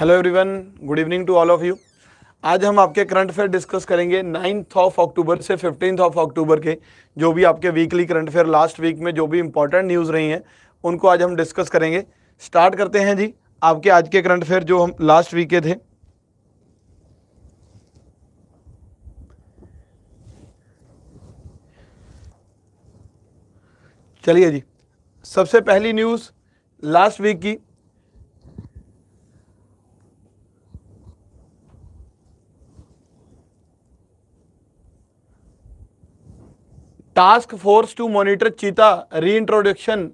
Hello everyone good evening to all of you आज हम आपके करंट अफेयर डिस्कस करेंगे नाइन्थ ऑफ अक्टूबर से फिफ्टींथ ऑफ अक्टूबर के जो भी आपके weekly current affair last week में जो भी इंपॉर्टेंट न्यूज़ रही हैं उनको आज हम डिस्कस करेंगे स्टार्ट करते हैं जी आपके आज के करंट अफेयर जो हम लास्ट वीक के थे चलिए जी सबसे पहली न्यूज़ लास्ट वीक की task force to monitor cheetah re introduction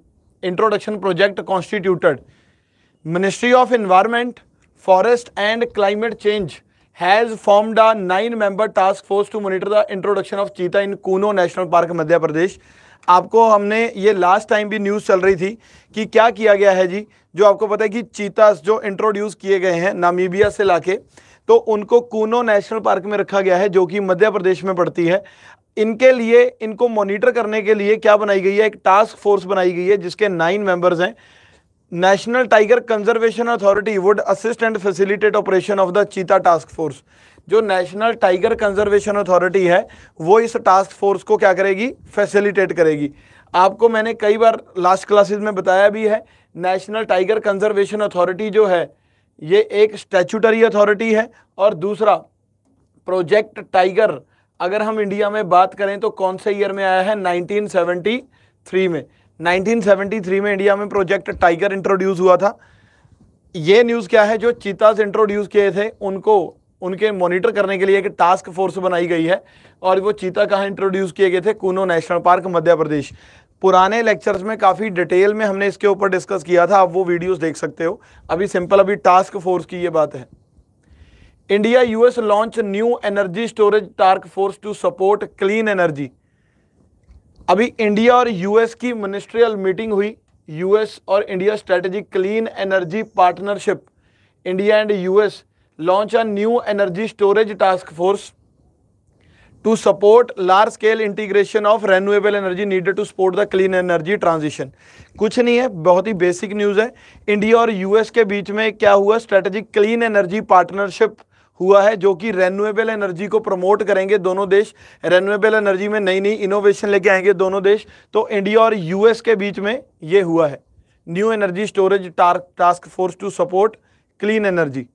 introduction project constituted ministry of environment forest and climate change has formed a nine member task force to monitor the introduction of cheetah in Kuno national park Madhya Pradesh आपको हमने ये last time भी news चल रही थी कि क्या किया गया है जी जो आपको पता है कि चीता जो इंट्रोड्यूस किए गए हैं नामीबिया से लाके तो उनको कूनो नेशनल पार्क में रखा गया है जो कि मध्य प्रदेश में पड़ती है इनके लिए इनको मॉनिटर करने के लिए क्या बनाई गई है एक टास्क फोर्स बनाई गई है जिसके नाइन मेंबर्स हैं national tiger conservation authority would assist and facilitate operation of the cheetah task force जो नेशनल टाइगर कंजर्वेशन अथॉरिटी है वो इस टास्क फोर्स को क्या करेगी फैसिलिटेट करेगी आपको मैंने कई बार लास्ट क्लासेस में बताया भी है नेशनल टाइगर कंजर्वेशन अथॉरिटी जो है ये एक स्टैचूटरी अथॉरिटी है और दूसरा प्रोजेक्ट टाइगर अगर हम इंडिया में बात करें तो कौन से ईयर में आया है 1973 में 1973 में इंडिया में प्रोजेक्ट टाइगर इंट्रोड्यूस हुआ था ये न्यूज़ क्या है जो चीताज इंट्रोड्यूस किए थे उनको उनके मॉनिटर करने के लिए एक टास्क फोर्स बनाई गई है और वो चीता कहाँ इंट्रोड्यूस किए गए थे कूनो नेशनल पार्क मध्य प्रदेश पुराने लेक्चर्स में काफ़ी डिटेल में हमने इसके ऊपर डिस्कस किया था आप वो वीडियोस देख सकते हो अभी सिंपल अभी टास्क फोर्स की ये बात है India US launch new energy storage task force to support clean energy अभी इंडिया और यूएस की मिनिस्ट्रियल मीटिंग हुई यूएस और India strategic clean energy partnership India and US launch a new energy storage task force to support large scale integration of renewable energy needed to support the clean energy transition कुछ नहीं है बहुत ही basic news है India और US के बीच में क्या हुआ स्ट्रेटेजिक क्लीन एनर्जी पार्टनरशिप हुआ है जो कि रेन्यूएबल एनर्जी को प्रमोट करेंगे दोनों देश रेन्यूएबल एनर्जी में नई नई इनोवेशन लेके आएंगे दोनों देश तो इंडिया और यूएस के बीच में ये हुआ है new energy storage task force to support clean energy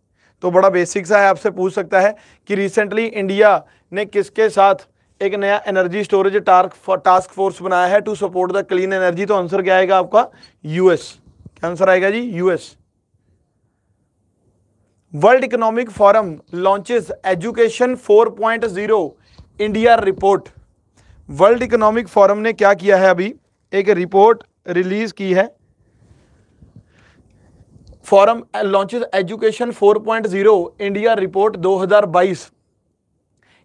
तो बड़ा बेसिक सा है आपसे पूछ सकता है कि रिसेंटली इंडिया ने किसके साथ एक नया energy storage task task force बनाया है to support the clean energy तो आंसर क्या आएगा आपका यूएस क्या आंसर आएगा जी US world economic forum launches education 4.0 India report world economic forum ने क्या किया है अभी एक रिपोर्ट रिलीज की है forum launches education 4.0 India report 2022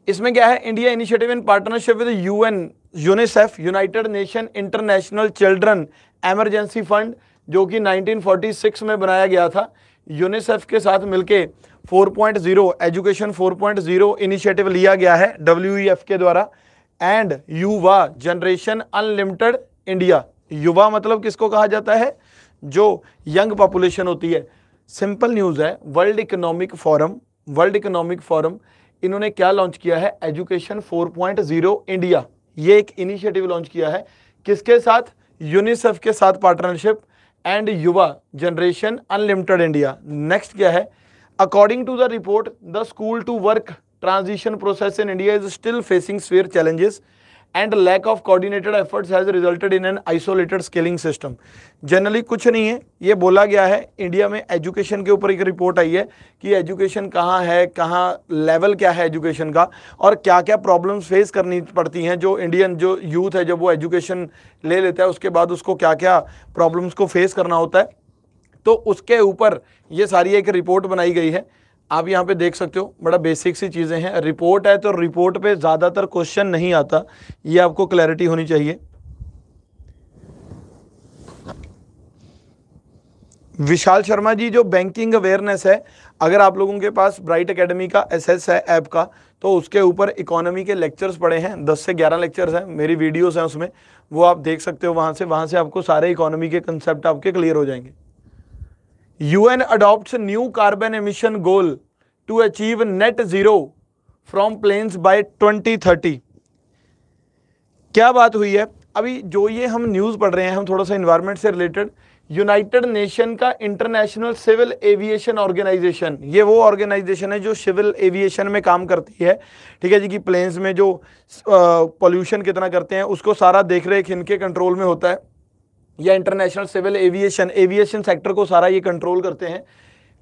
इसमें क्या है India initiative in partnership with UN UNICEF United Nation International Children Emergency Fund जो कि 1946 में बनाया गया था यूनिसेफ के साथ मिलके 4.0 एजुकेशन 4.0 इनिशिएटिव लिया गया है डब्ल्यू e के द्वारा एंड युवा जनरेशन अनलिमिटेड इंडिया युवा मतलब किसको कहा जाता है जो यंग पॉपुलेशन होती है सिंपल न्यूज़ है world economic forum world economic forum इन्होंने क्या लॉन्च किया है एजुकेशन 4.0 इंडिया ये एक इनिशिएटिव लॉन्च किया है किसके साथ यूनिसेफ के साथ पार्टनरशिप एंड युवा जनरेशन अनलिमिटेड इंडिया नेक्स्ट क्या है according to the report the school to work transition process in India is still facing severe challenges and lack of coordinated efforts has resulted in an isolated scaling system generally कुछ नहीं है ये बोला गया है India में education के ऊपर एक रिपोर्ट आई है कि एजुकेशन कहाँ है कहाँ लेवल क्या है एजुकेशन का और क्या क्या प्रॉब्लम्स फेस करनी पड़ती हैं जो इंडियन जो यूथ है जब वो एजुकेशन ले लेता है उसके बाद उसको क्या क्या प्रॉब्लम्स को फेस करना होता है तो उसके ऊपर ये सारी एक रिपोर्ट बनाई गई है आप यहाँ पे देख सकते हो बड़ा बेसिक सी चीज़ें हैं रिपोर्ट है तो रिपोर्ट पे ज़्यादातर क्वेश्चन नहीं आता ये आपको क्लैरिटी होनी चाहिए विशाल शर्मा जी जो बैंकिंग अवेयरनेस है अगर आप लोगों के पास ब्राइट एकेडमी का एसएस है ऐप का तो उसके ऊपर इकोनॉमी के लेक्चर्स पड़े हैं 10 से 11 लेक्चर्स हैं मेरी वीडियोस हैं उसमें वो आप देख सकते हो वहाँ से वहाँ से आपको सारे इकोनॉमी के कंसेप्ट आपके क्लियर हो जाएंगे an adopt new carbon emission goal to achieve net zero from planes by twenty 2030. क्या बात हुई है अभी जो ये हम न्यूज़ पढ़ रहे हैं हम थोड़ा सा इन्वायरमेंट से रिलेटेड यूनाइटेड नेशन का इंटरनेशनल सिविल एविएशन ऑर्गेनाइजेशन ये वो ऑर्गेनाइजेशन है जो सिविल एविएशन में काम करती है ठीक है जी कि प्लेन्स में जो पोल्यूशन कितना करते हैं उसको सारा देख रेख इनके कंट्रोल में होता है या international civil aviation aviation sector को सारा ये कंट्रोल करते हैं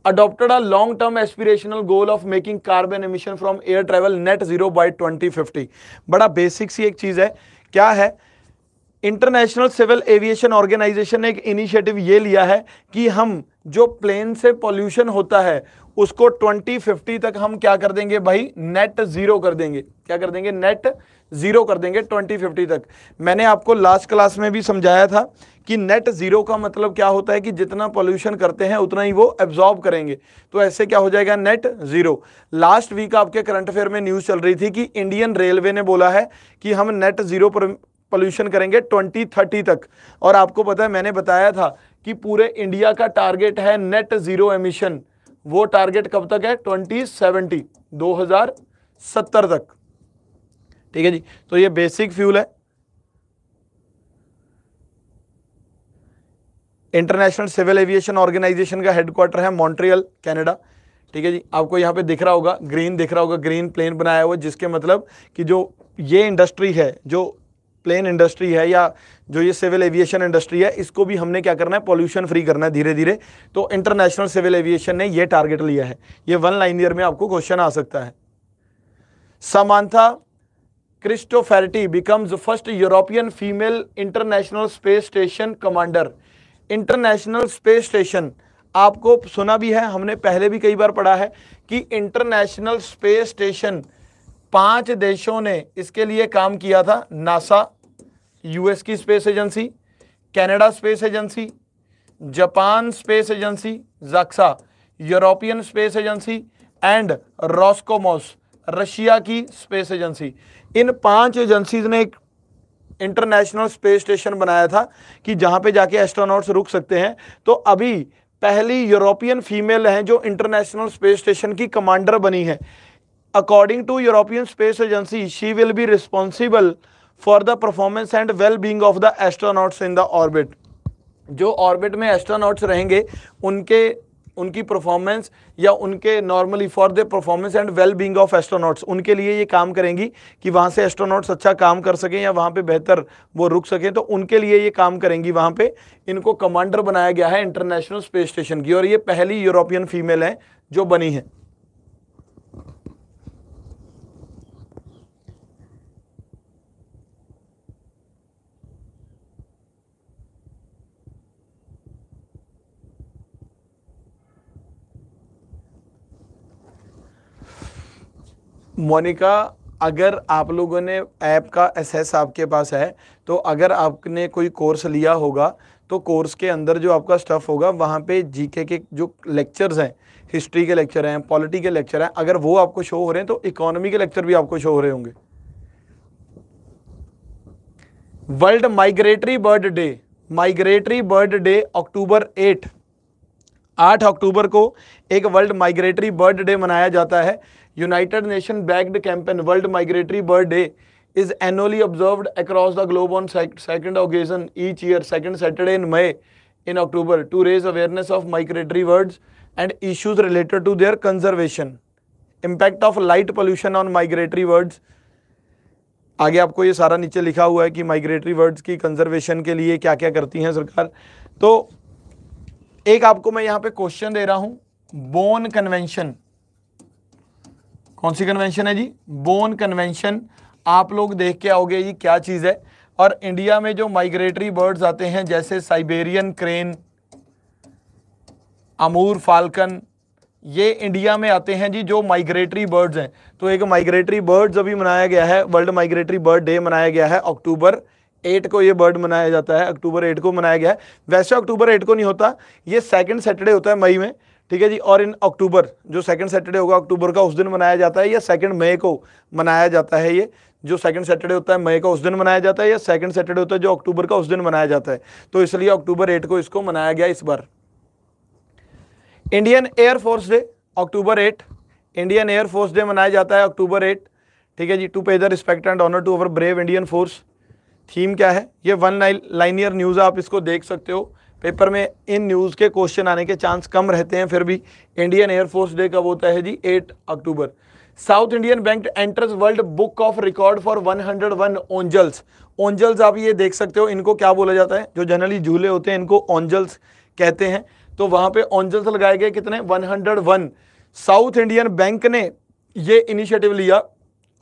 adopted a long term aspirational goal of making carbon emission from air travel net zero by 2050 बड़ा बेसिक सी एक चीज है क्या है इंटरनेशनल सिविल एविएशन ऑर्गेनाइजेशन ने एक इनिशिएटिव ये लिया है कि हम जो प्लेन से पॉल्यूशन होता है उसको 2050 तक हम क्या कर देंगे भाई नेट जीरो कर देंगे क्या कर देंगे नेट जीरो कर देंगे 2050 तक मैंने आपको लास्ट क्लास में भी समझाया था कि नेट ज़ीरो का मतलब क्या होता है कि जितना पोल्यूशन करते हैं उतना ही वो एब्जॉर्ब करेंगे तो ऐसे क्या हो जाएगा नेट ज़ीरो लास्ट वीक आपके करंट अफेयर में न्यूज़ चल रही थी कि इंडियन रेलवे ने बोला है कि हम नेट ज़ीरो पोल्यूशन करेंगे 2030 तक और आपको पता है मैंने बताया था कि पूरे इंडिया का टारगेट है नेट ज़ीरो एमिशन वो टारगेट कब तक है 2070 2070 तक ठीक है जी तो ये बेसिक फ्यूल है इंटरनेशनल सिविल एविएशन ऑर्गेनाइजेशन का हेडक्वार्टर है मॉन्ट्रियल कैनेडा ठीक है जी आपको यहाँ पे दिख रहा होगा ग्रीन दिख रहा होगा ग्रीन प्लेन बनाया हुआ जिसके मतलब कि जो ये इंडस्ट्री है जो प्लेन इंडस्ट्री है या जो ये सिविल एविएशन इंडस्ट्री है इसको भी हमने क्या करना है पोल्यूशन फ्री करना है धीरे धीरे तो इंटरनेशनल सिविल एविएशन ने ये टारगेट लिया है ये वन लाइन ईयर में आपको क्वेश्चन आ सकता है Samantha Cristoforetti becomes first European female international space station commander international space station आपको सुना भी है हमने पहले भी कई बार पढ़ा है कि इंटरनेशनल स्पेस स्टेशन पांच देशों ने इसके लिए काम किया था नासा यूएस की space agency Canada space agency Japan space agency JAXA European space agency and Roscosmos Russia की स्पेस एजेंसी इन पांच एजेंसीज ने एक इंटरनेशनल स्पेस स्टेशन बनाया था कि जहाँ पे जाके एस्ट्रोनॉट्स रुक सकते हैं तो अभी पहली यूरोपियन फीमेल हैं जो इंटरनेशनल स्पेस स्टेशन की कमांडर बनी है according to European space agency she will be responsible for the performance and well being of the astronauts in the orbit जो ऑर्बिट में एस्ट्रोनॉट्स रहेंगे उनके उनकी परफॉर्मेंस या उनके normally for the performance and well being of astronauts उनके लिए ये काम करेंगी कि वहाँ से एस्ट्रोनॉट्स अच्छा काम कर सकें या वहाँ पे बेहतर वो रुक सकें तो उनके लिए ये काम करेंगी वहाँ पे इनको कमांडर बनाया गया है इंटरनेशनल स्पेस स्टेशन की और ये पहली यूरोपियन फीमेल हैं जो बनी है मोनिका अगर आप लोगों ने ऐप का एसेस आपके पास है तो अगर आपने कोई कोर्स लिया होगा तो कोर्स के अंदर जो आपका स्टफ़ होगा वहाँ पे जीके के जो लेक्चर्स हैं हिस्ट्री के लेक्चर हैं पॉलिटी के लेक्चर हैं अगर वो आपको शो हो रहे हैं तो इकोनॉमी के लेक्चर भी आपको शो हो रहे होंगे world migratory bird day migratory bird day October eight आठ अक्टूबर को एक वर्ल्ड माइग्रेटरी बर्ड डे मनाया जाता है United Nation backed campaign world migratory bird day is annually observe across the globe on second occasion each year second Saturday in May in October to raise awareness of migratory birds and issues related to their conservation impact of light pollution on migratory birds आगे आपको ये सारा नीचे लिखा हुआ है कि migratory words की कंजर्वेशन के लिए क्या क्या करती हैं सरकार तो एक आपको मैं यहाँ पे क्वेश्चन दे रहा हूँ बोन कन्वेंशन कौन सी कन्वेंशन है जी बोन कन्वेंशन आप लोग देख के आओगे जी क्या चीज़ है और इंडिया में जो माइग्रेटरी बर्ड्स आते हैं जैसे साइबेरियन क्रेन अमूर फाल्कन ये इंडिया में आते हैं जी जो माइग्रेटरी बर्ड्स हैं तो एक माइग्रेटरी बर्ड्स अभी मनाया गया है वर्ल्ड माइग्रेटरी बर्ड डे मनाया गया है अक्टूबर एट को ये बर्ड मनाया जाता है अक्टूबर एट को मनाया गया है वैसे अक्टूबर एट को नहीं होता ये सेकंड सैटरडे होता है मई में ठीक है जी और इन अक्टूबर जो सेकंड सैटरडे होगा अक्टूबर का उस दिन मनाया जाता है या सेकंड मई को मनाया जाता है ये जो सेकंड सैटरडे होता है मई का उस दिन मनाया जाता है या सेकंड सैटरडे होता है जो अक्टूबर का उस दिन मनाया जाता है तो इसलिए अक्टूबर एट को इसको मनाया गया इस बार Indian air force day October eight Indian air force day मनाया जाता है अक्टूबर एट ठीक है जी to pay the respect and honour to our brave Indian force theme क्या है ये वन लाइन लाइनियर न्यूज़ आप इसको देख सकते हो पेपर में इन न्यूज़ के क्वेश्चन आने के चांस कम रहते हैं फिर भी इंडियन एयरफोर्स डे कब होता है जी 8 October South Indian bank enters world book of record for 101 oonjals oonjals आप ये देख सकते हो इनको क्या बोला जाता है जो जनरली झूले होते हैं इनको ओंजल्स कहते हैं तो वहाँ पर ओंजल्स लगाए गए कितने वन साउथ इंडियन बैंक ने ये इनिशिएटिव लिया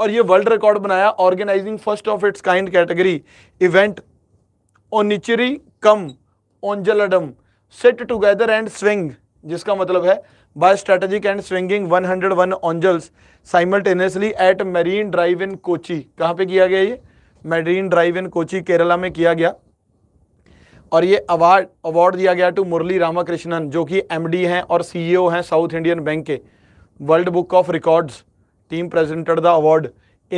और ये वर्ल्ड रिकॉर्ड बनाया organising first of its kind category event ओनिचरी कम ओंजलडम सेट टुगेदर एंड स्विंग जिसका मतलब है by strategic and swinging 101 hundred one oonjals simultaneously at Marine Drive in Kochi कहाँ पे किया गया ये Marine Drive in Kochi Kerala में किया गया और ये अवार्ड अवार्ड दिया गया टू मुरली रामाकृष्णन जो कि एमडी हैं और सीईओ e हैं साउथ इंडियन बैंक के world book of records team presented the award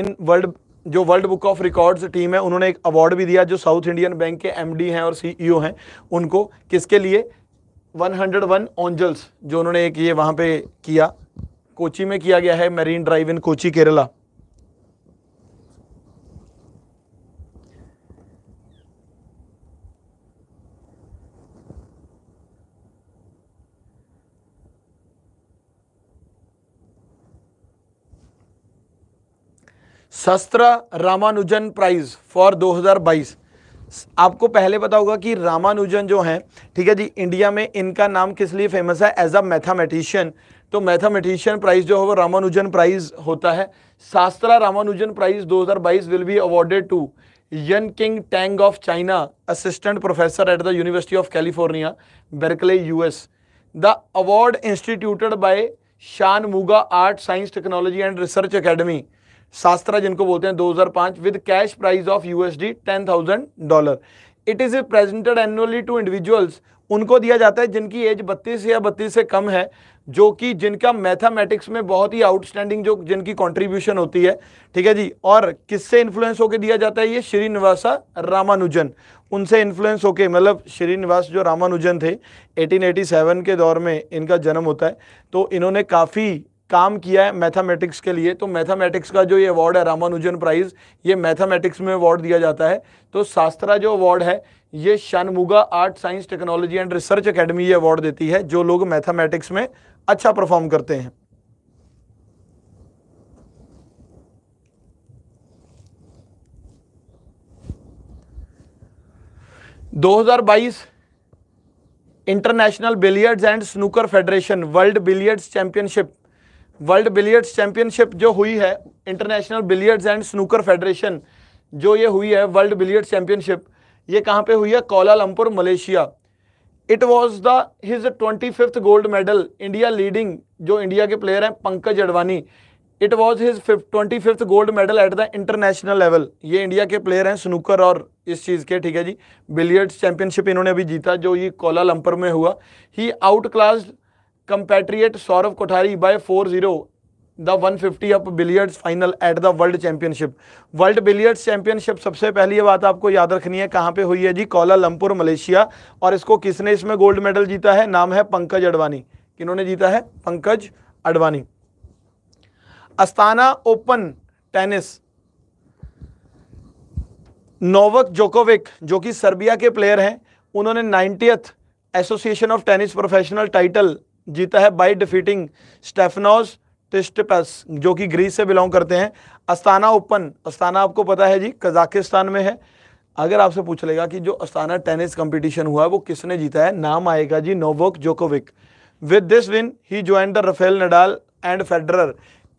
in world जो world book of records team है उन्होंने एक अवार्ड भी दिया जो साउथ इंडियन बैंक के एमडी हैं और सीईओ e हैं उनको किसके लिए 101 ऑन्जल्स जो उन्होंने एक ये वहाँ पे किया कोची में किया गया है Marine Drive in Kochi Kerala SASTRA Ramanujan prize for 2022 आपको पहले पता होगा कि रामानुजन जो हैं ठीक है जी इंडिया में इनका नाम किस लिए फेमस है एज अ मैथामेटिशियन तो मैथामेटिशियन प्राइज जो है वो रामानुजन प्राइज होता है SASTRA Ramanujan prize 2022 will be awarded to Yunqing Tang of China assistant professor at the University of California Berkeley US the award instituted by Shanmugha art science technology and research academy SASTRA जिनको बोलते हैं 2005 with cash prize of USD 10,000 dollar it is presented annually to individuals उनको दिया जाता है जिनकी as 32 या 32 से कम है जो कि जिनका मैथमेटिक्स में बहुत ही आउटस्टैंडिंग जो जिनकी कंट्रीब्यूशन होती है ठीक है जी और किससे इन्फ्लुएंस होकर दिया जाता है ये श्रीनिवासा रामानुजन उनसे इन्फ्लुएंस होके मतलब श्रीनिवास जो रामानुजन थे 1887 के दौर में इनका जन्म होता है तो इन्होंने काफ़ी काम किया है मैथमेटिक्स के लिए तो मैथमेटिक्स का जो ये अवार्ड है रामानुजन प्राइज ये मैथमेटिक्स में अवार्ड दिया जाता है तो शास्त्रा जो अवार्ड है ये Shanmugha art science technology and research academy ये अवार्ड देती है जो लोग मैथमेटिक्स में अच्छा परफॉर्म करते हैं दो हजार बाईस international billiards and snooker federation world billiards championship world billiards championship जो हुई है international billiards and snooker federation जो ये हुई है वर्ल्ड बिलियर्ड्स चैंपियनशिप ये कहाँ पे हुई है Kuala Lumpur Malaysia it was the his twenty fifth gold medal India leading जो इंडिया के प्लेयर हैं Pankaj Advani it was his twenty fifth gold medal at the international level ये इंडिया के प्लेयर हैं स्नूकर और इस चीज़ के ठीक है जी बिलियर्ड्स चैंपियनशिप इन्होंने अभी जीता जो ये कोलालंपुर में हुआ he outclassed compatriot Saurav Kothari by 4-0 the 150 up billiards final at the world championship world billiards championship सबसे पहली बात आपको याद रखनी है कहाँ पे हुई है जी कोलालंपुर मलेशिया और इसको किसने इसमें गोल्ड मेडल जीता है नाम है पंकज अडवाणी किन्होंने जीता है Pankaj Advani Astana open tennis Novak Djokovic जो कि सर्बिया के प्लेयर हैं उन्होंने ninetieth association of tennis professional title जीता है बाई डिफीटिंग स्टेफनोस टिस्टपस जो कि ग्रीस से बिलोंग करते हैं अस्ताना ओपन अस्ताना आपको पता है जी कजाकिस्तान में है अगर आपसे पूछ लेगा कि जो अस्ताना टेनिस कंपटीशन हुआ है वो किसने जीता है नाम आएगा जी Novak Djokovic with this win he join the Rafael Nadal and Federer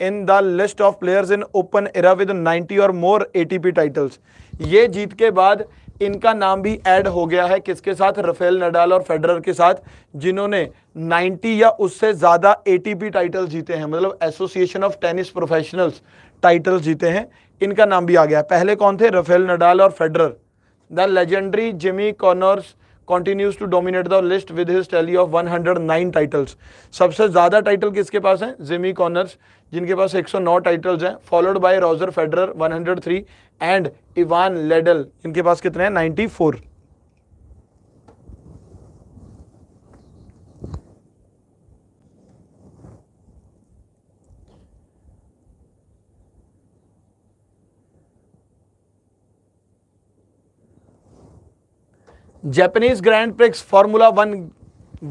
in the list of players in open era with ninety और मोर एटीपी टाइटल्स ये जीत के बाद इनका नाम भी ऐड हो गया है किसके साथ रफेल नडाल और फेडरर के साथ जिन्होंने 90 या उससे ज़्यादा एटीपी टाइटल जीते हैं मतलब association of tennis professionals title जीते हैं इनका नाम भी आ गया पहले कौन थे रफेल नडाल और Federer the legendary Jimmy Connors continues to dominate the list with his tally of 109 titles. सबसे ज़्यादा टाइटल किसके पास हैं जिमी कॉर्नर्स जिनके पास 109 टाइटल्स हैं followed by Roger Federer 103 and Ivan Lendl इनके पास कितने हैं 94 Japanese grand prix formula one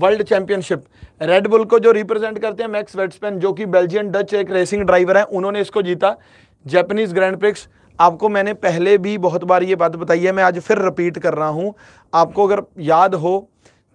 world championship Red Bull को जो रिप्रेजेंट करते हैं मैक्स वेट्सपेन जो कि बेल्जियन डच एक रेसिंग ड्राइवर है उन्होंने इसको जीता जैपनीज ग्रैंड प्रिक्स आपको मैंने पहले भी बहुत बार ये बात बताई है मैं आज फिर रिपीट कर रहा हूँ आपको अगर याद हो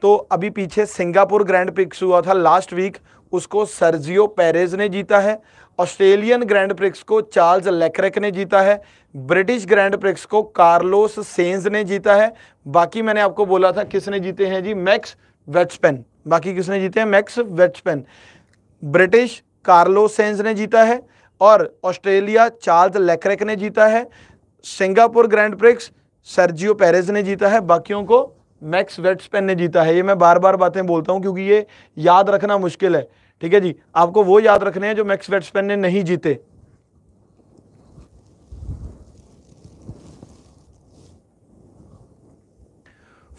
तो अभी पीछे सिंगापुर ग्रैंड प्रिक्स हुआ था लास्ट वीक उसको सर्जियो पेरेज ने जीता है ऑस्ट्रेलियन ग्रैंड प्रिक्स को चार्ल्स लेकरेक ने जीता है ब्रिटिश ग्रैंड प्रिक्स को कार्लोस सेंज ने जीता है बाकी मैंने आपको बोला था किसने जीते हैं जी मैक्स वेट्सपेन बाकी किसने जीते हैं Max Verstappen British Carlos Sainz ने जीता है और ऑस्ट्रेलिया चार्ल्स लेकरेक ने जीता है Singapore grand prix Sergio Perez ने जीता है बाकियों को मैक्स वेट्सपेन ने जीता है ये मैं बार बार बातें बोलता हूँ क्योंकि ये याद रखना मुश्किल है ठीक है जी आपको वो याद रखने हैं जो मैक्स बैट्समैन ने नहीं जीते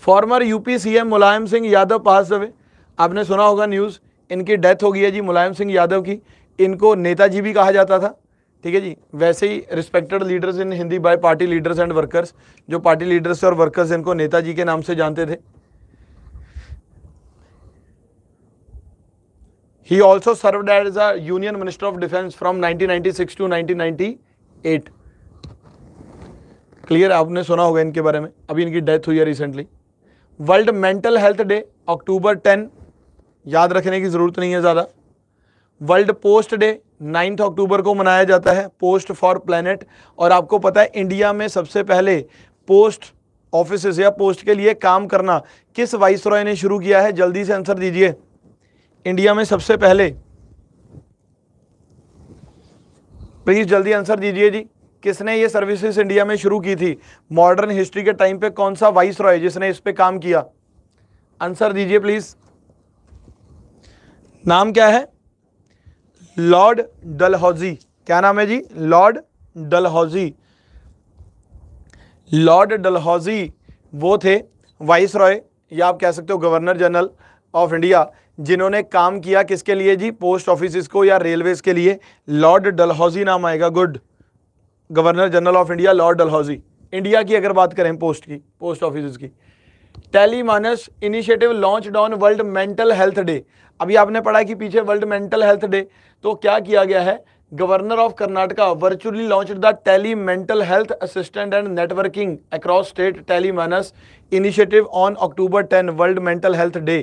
former UP CM Mulayam Singh Yadav pass away आपने सुना होगा न्यूज़ इनकी डेथ हो गई है जी मुलायम सिंह यादव की इनको नेताजी भी कहा जाता था ठीक है जी वैसे ही respected leaders in Hindi by party leaders and workers जो पार्टी लीडर्स और वर्कर्स इनको नेताजी के नाम से जानते थे He also served as a Union Minister of Defense from 1996 to 1998. Clear आपने सुना होगा इनके बारे में अभी इनकी डेथ हुई है recently world mental health day October 10 याद रखने की ज़रूरत नहीं है ज़्यादा world post day ninth October को मनाया जाता है पोस्ट फॉर प्लेनेट और आपको पता है इंडिया में सबसे पहले पोस्ट ऑफिस या पोस्ट के लिए काम करना किस वाइस ने शुरू किया है जल्दी से आंसर दीजिए इंडिया में सबसे पहले प्लीज़ जल्दी आंसर दीजिए जी किसने ये सर्विसेज इंडिया में शुरू की थी मॉडर्न हिस्ट्री के टाइम पे कौन सा वाइस रॉय जिसने इस पे काम किया आंसर दीजिए प्लीज नाम क्या है लॉर्ड डलहौजी क्या नाम है जी लॉर्ड डलहौजी लॉर्ड डलहौजी वो थे वाइस रॉय या आप कह सकते हो गवर्नर जनरल ऑफ इंडिया जिन्होंने काम किया किसके लिए जी पोस्ट ऑफिस को या रेलवेज के लिए लॉर्ड डलहौजी नाम आएगा good governor general of India Lord Dalhousie India की अगर बात करें पोस्ट की पोस्ट ऑफिस की tele MANAS initiative launch on world mental health day अभी आपने पढ़ा कि पीछे वर्ल्ड मेंटल हेल्थ डे तो क्या किया गया है governor of Karnataka virtually launch the tele mental health assistant and networking across state tele MANAS initiative on October ten world mental health day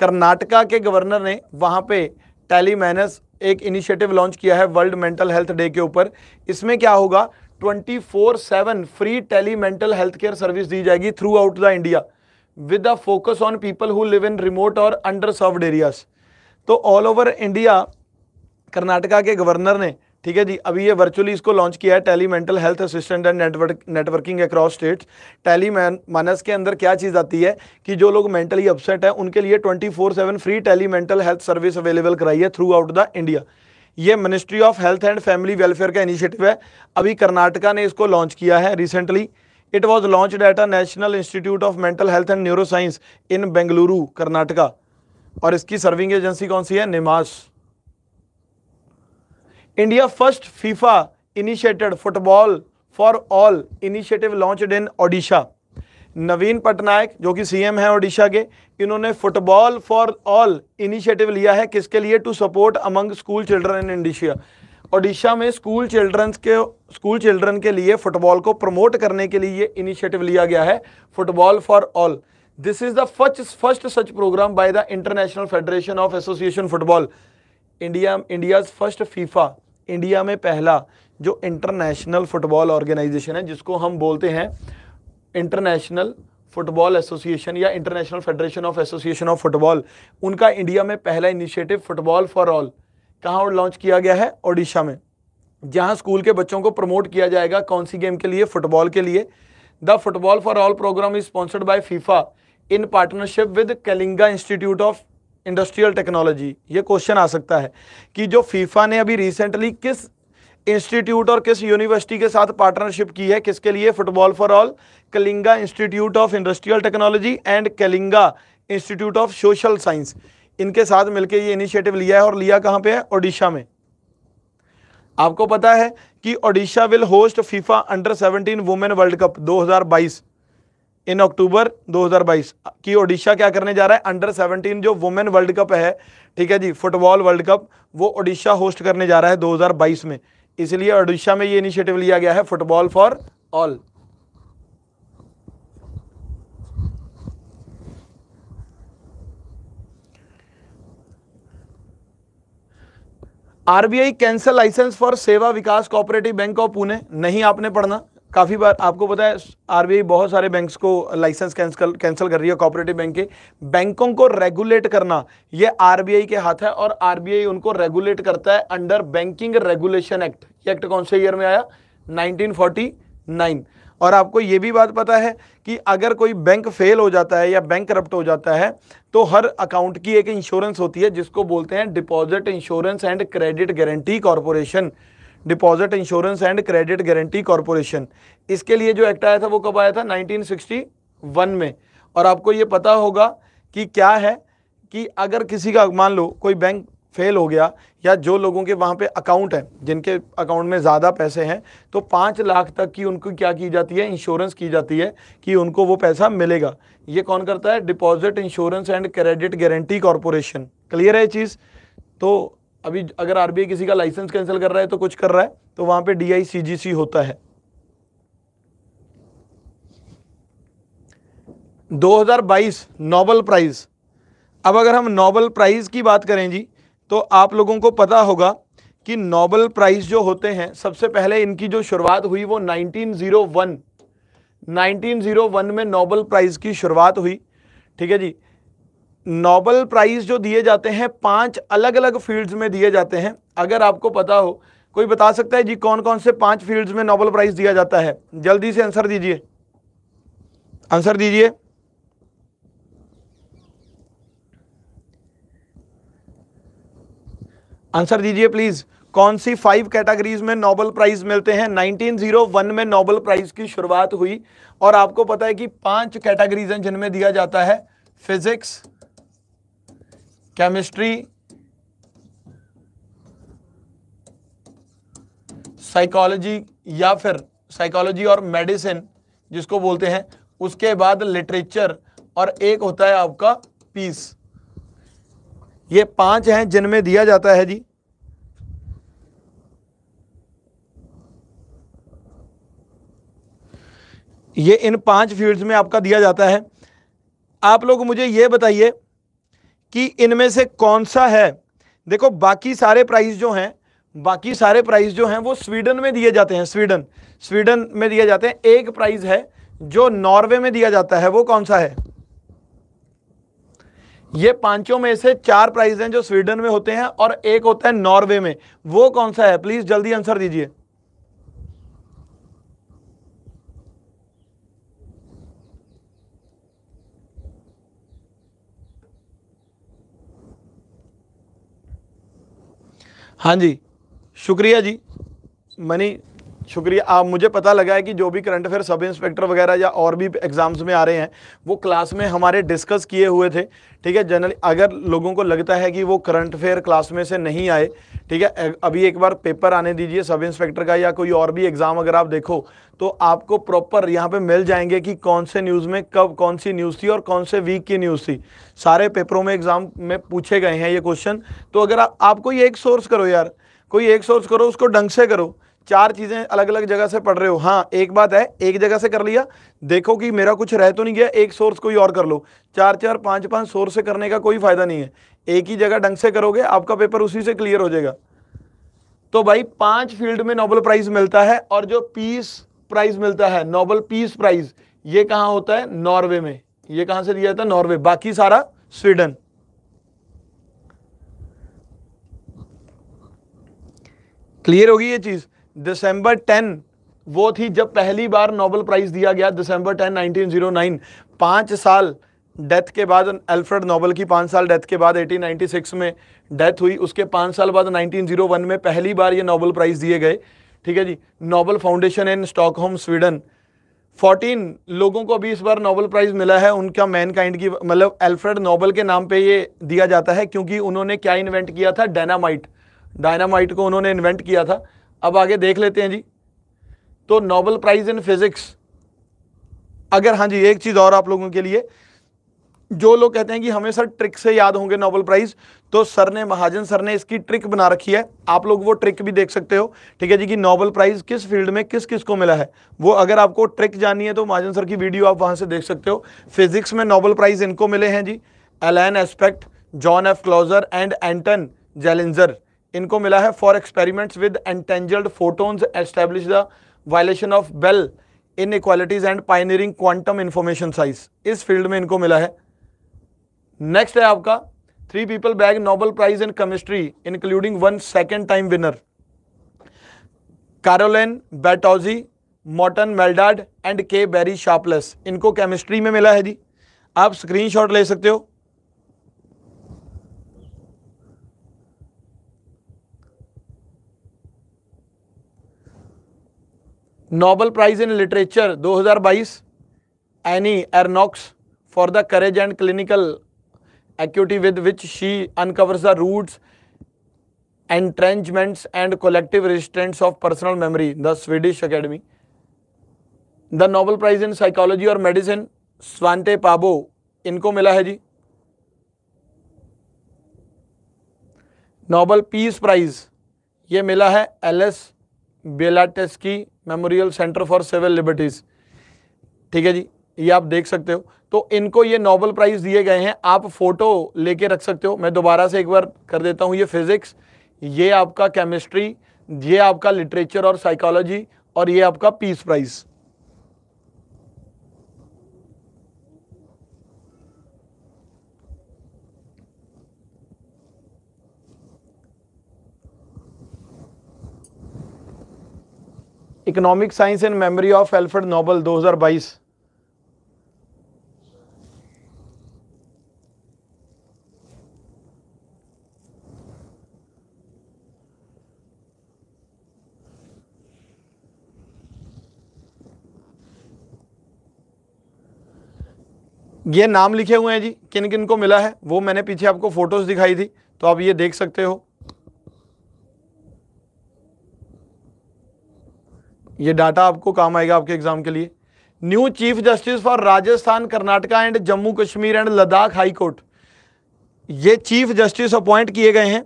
Karnataka के गवर्नर ने वहाँ पे टेली मैनस एक इनिशिएटिव लॉन्च किया है वर्ल्ड मेंटल हेल्थ डे के ऊपर इसमें क्या होगा 24/7 free tele mental health care service दी जाएगी throughout the India with a focus on people who live in remote और अंडर सर्व्ड एरियाज तो ऑल ओवर इंडिया कर्नाटका के गवर्नर ने ठीक है जी अभी ये वर्चुअली इसको लॉन्च किया है tele mental health assistant and network networking across states tele MANAS के अंदर क्या चीज़ आती है कि जो लोग मेंटली अपसेट है उनके लिए twenty four seven free tele mental health service available कराई है थ्रू आउट द इंडिया ये ministry of health and family welfare का इनिशिएटिव है अभी कर्नाटका ने इसको लॉन्च किया है recently it was launch at a national institute of mental health and neuroscience in Bengaluru Karnataka और इसकी सर्विंग एजेंसी कौन सी है NIMHANS India first FIFA initiated football for all initiative launch इन ओडिशा नवीन पटनायक जो कि सीएम हैं ओडिशा के इन्होंने फुटबॉल फॉर ऑल इनिशिएटिव लिया है किसके लिए to support among school children in इंडिशिया ओडिशा में स्कूल चिल्ड्रंस के स्कूल चिल्ड्रन के लिए फुटबॉल को प्रमोट करने के लिए ये इनिशिएटिव लिया गया है football for all this is the first first such program by the international federation of association football India India's first FIFA India में पहला जो इंटरनेशनल फुटबॉल ऑर्गेनाइजेशन है जिसको हम बोलते हैं इंटरनेशनल फुटबॉल एसोसिएशन या international federation of association of football उनका इंडिया में पहला इनिशिएटिव फुटबॉल फॉर ऑल कहाँ और लॉन्च किया गया है ओडिशा में जहाँ स्कूल के बच्चों को प्रमोट किया जाएगा कौन सी गेम के लिए फुटबॉल के लिए the football for all program is sponsored by FIFA in partnership with Kalinga institute of industrial technology ये क्वेश्चन आ सकता है कि जो फीफा ने अभी रिसेंटली किस इंस्टीट्यूट और किस यूनिवर्सिटी के साथ पार्टनरशिप की है किसके लिए football for all Kalinga institute of industrial technology and Kalinga institute of social science इनके साथ मिलकर ये इनिशिएटिव लिया है और लिया कहाँ पे है ओडिशा में आपको पता है कि Odisha will host FIFA under 17 women world cup 2022 in October 2022 की ओडिशा क्या करने जा रहा है अंडर 17 जो वुमेन वर्ल्ड कप है ठीक है जी फुटबॉल वर्ल्ड कप वो ओडिशा होस्ट करने जा रहा है 2022 में इसलिए ओडिशा में ये इनिशिएटिव लिया गया है football for all RBI cancel license for Seva Vikas cooperative bank of Pune नहीं आपने पढ़ना काफ़ी बार आपको पता है आरबीआई बहुत सारे बैंक्स को लाइसेंस कैंसल कैंसिल कर रही है कॉपरेटिव बैंक के बैंकों को रेगुलेट करना ये आरबीआई के हाथ है और आरबीआई उनको रेगुलेट करता है अंडर बैंकिंग रेगुलेशन एक्ट ये एक्ट कौन से ईयर में आया 1949 और आपको ये भी बात पता है कि अगर कोई बैंक फेल हो जाता है या बैंक करप्ट हो जाता है तो हर अकाउंट की एक इंश्योरेंस होती है जिसको बोलते हैं deposit insurance and credit guarantee corporation deposit insurance and credit guarantee corporation इसके लिए जो एक्ट आया था वो कब आया था 1961 में और आपको ये पता होगा कि क्या है कि अगर किसी का मान लो कोई बैंक फेल हो गया या जो लोगों के वहाँ पे अकाउंट हैं जिनके अकाउंट में ज़्यादा पैसे हैं तो पाँच लाख तक की उनको क्या की जाती है इंश्योरेंस की जाती है कि उनको वो पैसा मिलेगा ये कौन करता है deposit insurance and credit guarantee corporation clear है चीज़ तो अभी अगर आरबीआई किसी का लाइसेंस कैंसिल कर रहा है तो कुछ कर रहा है तो वहां पे डीआईसीजीसी होता है 2022 नोबल प्राइज अब अगर हम नोबल प्राइज की बात करें जी तो आप लोगों को पता होगा कि नोबल प्राइज जो होते हैं सबसे पहले इनकी जो शुरुआत हुई वो 1901 1901 में नोबल प्राइज की शुरुआत हुई ठीक है जी नोबल प्राइज जो दिए जाते हैं पांच अलग अलग फील्ड्स में दिए जाते हैं अगर आपको पता हो कोई बता सकता है जी कौन कौन से पांच फील्ड्स में नोबल प्राइज दिया जाता है जल्दी से आंसर दीजिए आंसर दीजिए आंसर दीजिए प्लीज कौन सी फाइव कैटेगरीज में नोबल प्राइज मिलते हैं 1901 में नोबल प्राइज की शुरुआत हुई और आपको पता है कि पांच कैटेगरीज हैं जिनमें दिया जाता है फिजिक्स केमिस्ट्री साइकोलॉजी या फिर साइकोलॉजी और मेडिसिन जिसको बोलते हैं उसके बाद लिटरेचर और एक होता है आपका पीस ये पांच हैं जिनमें दिया जाता है जी ये इन पांच फील्ड्स में आपका दिया जाता है आप लोग मुझे ये बताइए कि इनमें से कौन सा है देखो बाकी सारे प्राइस जो हैं बाकी सारे प्राइस जो हैं वो स्वीडन में दिए जाते हैं स्वीडन स्वीडन में दिए जाते हैं एक प्राइस है जो नॉर्वे में दिया जाता है वो कौन सा है ये पांचों में से चार प्राइज हैं जो स्वीडन में होते हैं और एक होता है नॉर्वे में वो कौन सा है प्लीज जल्दी आंसर दीजिए हाँ जी शुक्रिया जी मनी शुक्रिया आप मुझे पता लगा है कि जो भी करंट अफेयर सब इंस्पेक्टर वगैरह या और भी एग्ज़ाम्स में आ रहे हैं वो क्लास में हमारे डिस्कस किए हुए थे ठीक है जनरली अगर लोगों को लगता है कि वो करंट अफेयर क्लास में से नहीं आए ठीक है अभी एक बार पेपर आने दीजिए सब इंस्पेक्टर का या कोई और भी एग्ज़ाम अगर आप देखो तो आपको प्रॉपर यहाँ पे मिल जाएंगे कि कौन से न्यूज़ में कब कौन सी न्यूज़ थी और कौन से वीक की न्यूज़ थी सारे पेपरों में एग्ज़ाम में पूछे गए हैं ये क्वेश्चन तो अगर आ, आपको ये एक सोर्स करो यार कोई एक सोर्स करो उसको ढंग से करो चार चीज़ें अलग अलग जगह से पढ़ रहे हो हाँ एक बात है एक जगह से कर लिया देखो कि मेरा कुछ रह तो नहीं गया एक सोर्स कोई और कर लो चार चार पांच पांच सोर्स से करने का कोई फ़ायदा नहीं है एक ही जगह ढंग से करोगे आपका पेपर उसी से क्लियर हो जाएगा तो भाई पांच फील्ड में नोबल प्राइज मिलता है और जो पीस प्राइज मिलता है नोबल पीस प्राइज ये कहां होता है नॉर्वे में ये कहां से दिया जाता है नॉर्वे बाकी सारा स्वीडन क्लियर होगी ये चीज दिसंबर 10 वो थी जब पहली बार नोबल प्राइज़ दिया गया दिसंबर 10 1909 पाँच साल डेथ के बाद एल्फ्रेड नोबल की पाँच साल डेथ के बाद 1896 में डेथ हुई उसके पाँच साल बाद 1901 में पहली बार ये नोबल प्राइज़ दिए गए ठीक है जी Nobel foundation in Stockholm Sweden 14 लोगों को अभी इस बार नोबल प्राइज़ मिला है उनका मैनकाइंड की मतलब एल्फ्रेड नोबल के नाम पे ये दिया जाता है क्योंकि उन्होंने क्या इन्वेंट किया था डायनामाइट डायनामाइट को उन्होंने इन्वेंट किया था अब आगे देख लेते हैं जी तो नोबल प्राइज इन फिजिक्स अगर हाँ जी एक चीज़ और आप लोगों के लिए जो लोग कहते हैं कि हमें सर ट्रिक से याद होंगे नोबल प्राइज तो सर ने महाजन सर ने इसकी ट्रिक बना रखी है आप लोग वो ट्रिक भी देख सकते हो ठीक है जी कि नोबल प्राइज किस फील्ड में किस किस को मिला है वो अगर आपको ट्रिक जाननी है तो महाजन सर की वीडियो आप वहां से देख सकते हो फिजिक्स में नोबल प्राइज इनको मिले हैं जी Alain Aspect John F Clauser and Anton Zeilinger इनको मिला है for experiments with entangled photons establish the violation of Bell inequalities and pioneering quantum information साइज इस फील्ड में इनको मिला है नेक्स्ट है आपका three people bag Nobel prize in chemistry including one second time winner Carolyn Bertozzi Morten Meldal and K Barry Sharpless इनको chemistry में मिला है जी आप स्क्रीनशॉट ले सकते हो Nobel prize in literature 2022 Annie Ernaux for the courage and clinical acuity with which she uncovers the roots entrenchments and collective resistants of personal memory the Swedish academy the Nobel prize in psychology और medicine Svante Paabo इनको मिला है जी Nobel peace prize ये मिला है Ales Bialiatski memorial centre for civil liberties ठीक है जी ये आप देख सकते हो तो इनको ये नोबल प्राइज दिए गए हैं आप फोटो लेके रख सकते हो मैं दोबारा से एक बार कर देता हूँ ये फिजिक्स ये आपका केमिस्ट्री ये आपका लिटरेचर और साइकोलॉजी और ये आपका peace prize economic science in memory of Alfred Nobel 2022 ये नाम लिखे हुए हैं जी किन किन को मिला है वो मैंने पीछे आपको फोटोज दिखाई थी तो आप ये देख सकते हो ये डाटा आपको काम आएगा आपके एग्जाम के लिए new chief justice for Rajasthan Karnataka and Jammu Kashmir and Ladakh high court ये चीफ जस्टिस अपॉइंट किए गए हैं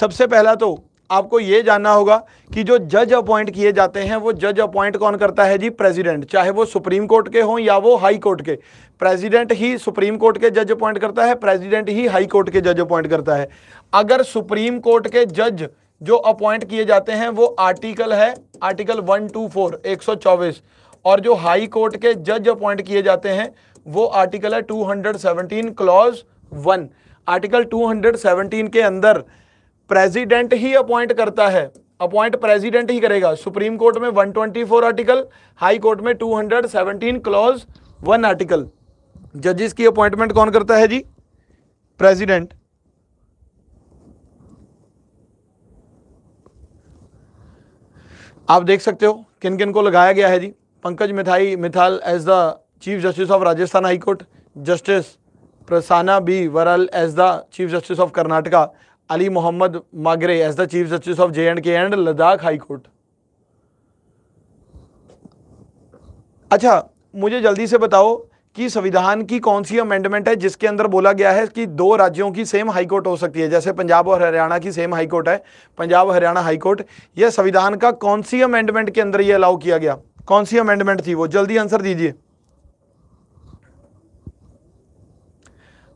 सबसे पहला तो आपको ये जानना होगा कि जो जज अपॉइंट किए जाते हैं वो जज अपॉइंट कौन करता है जी प्रेसिडेंट चाहे वो सुप्रीम कोर्ट के हों या वो हाई कोर्ट के प्रेसिडेंट ही सुप्रीम कोर्ट के जज अपॉइंट करता है प्रेसिडेंट ही हाई कोर्ट के जज अपॉइंट करता है अगर सुप्रीम कोर्ट के जज जो अपॉइंट किए जाते हैं वो आर्टिकल है आर्टिकल 124 124 और जो हाई कोर्ट के जज अपॉइंट किए जाते हैं वो आर्टिकल है 217 क्लॉज 1 आर्टिकल 217 के अंदर प्रेसिडेंट ही अपॉइंट करता है अपॉइंट प्रेसिडेंट ही करेगा सुप्रीम कोर्ट में 124 आर्टिकल हाई कोर्ट में 217 क्लॉज 1 आर्टिकल जजेस की अपॉइंटमेंट कौन करता है जी प्रेसिडेंट आप देख सकते हो किन किन को लगाया गया है जी पंकज मिथाई Mithal as the chief justice of Rajasthan high court justice Prasanna B Varale as the chief justice of Karnataka Ali Mohammad Magrey as the chief justice of J and K and Ladakh high court अच्छा मुझे जल्दी से बताओ कि संविधान की कौन सी अमेंडमेंट है जिसके अंदर बोला गया है कि दो राज्यों की सेम हाईकोर्ट हो सकती है जैसे पंजाब और हरियाणा की सेम हाईकोर्ट है पंजाब हरियाणा हाईकोर्ट यह संविधान का कौन सी अमेंडमेंट के अंदर यह अलाउ किया गया कौन सी अमेंडमेंट थी वो जल्दी आंसर दीजिए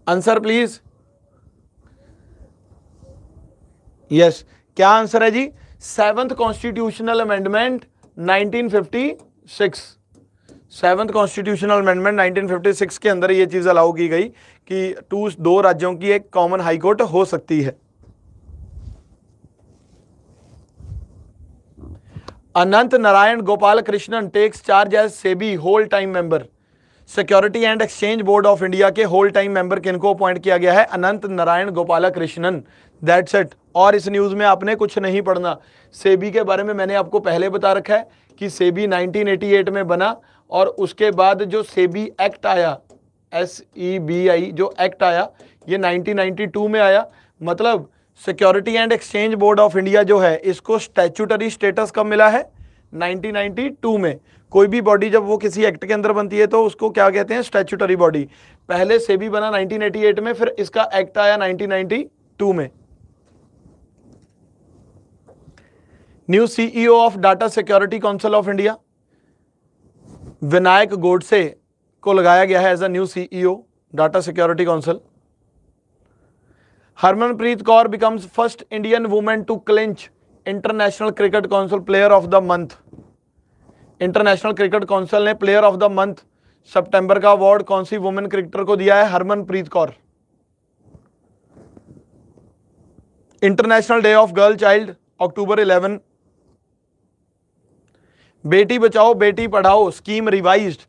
आंसर प्लीज यस क्या आंसर है जी seventh constitutional amendment 1956 seventh constitutional amendment 1956 के अंदर ये चीज़ अलाउ की गई कि टू दो राज्यों की एक कॉमन हाई कोर्ट हो सकती है Ananth Narayan Gopal Krishnan takes charge as SEBI whole time member security and exchange board of India के होल टाइम मेंबर किनको अपॉइंट किया गया है अनंत नारायण गोपाल कृष्णन दैट्स इट और इस न्यूज़ में आपने कुछ नहीं पढ़ना सेबी के बारे में मैंने आपको पहले बता रखा है कि सेबी 1988 में बना और उसके बाद जो सेबी एक्ट आया एस ई बी आई जो एक्ट आया ये 1992 में आया मतलब security and exchange board of India जो है इसको स्टैचूटरी स्टेटस कब मिला है 1992 में कोई भी बॉडी जब वो किसी एक्ट के अंदर बनती है तो उसको क्या कहते हैं स्टैचूटरी बॉडी पहले से भी बना 1988 में फिर इसका एक्ट आया 1992 में new CEO of data security council of India Vinayak Godse को लगाया गया है as a new CEO data security council Harmanpreet Kaur becomes first Indian women to clinch international cricket council player of the month international cricket council ने player of the month सितंबर का award कौन सी women cricketer को दिया है Harmanpreet Kaur international day of girl child October eleven Beti Bachao Beti पढ़ाओ scheme revised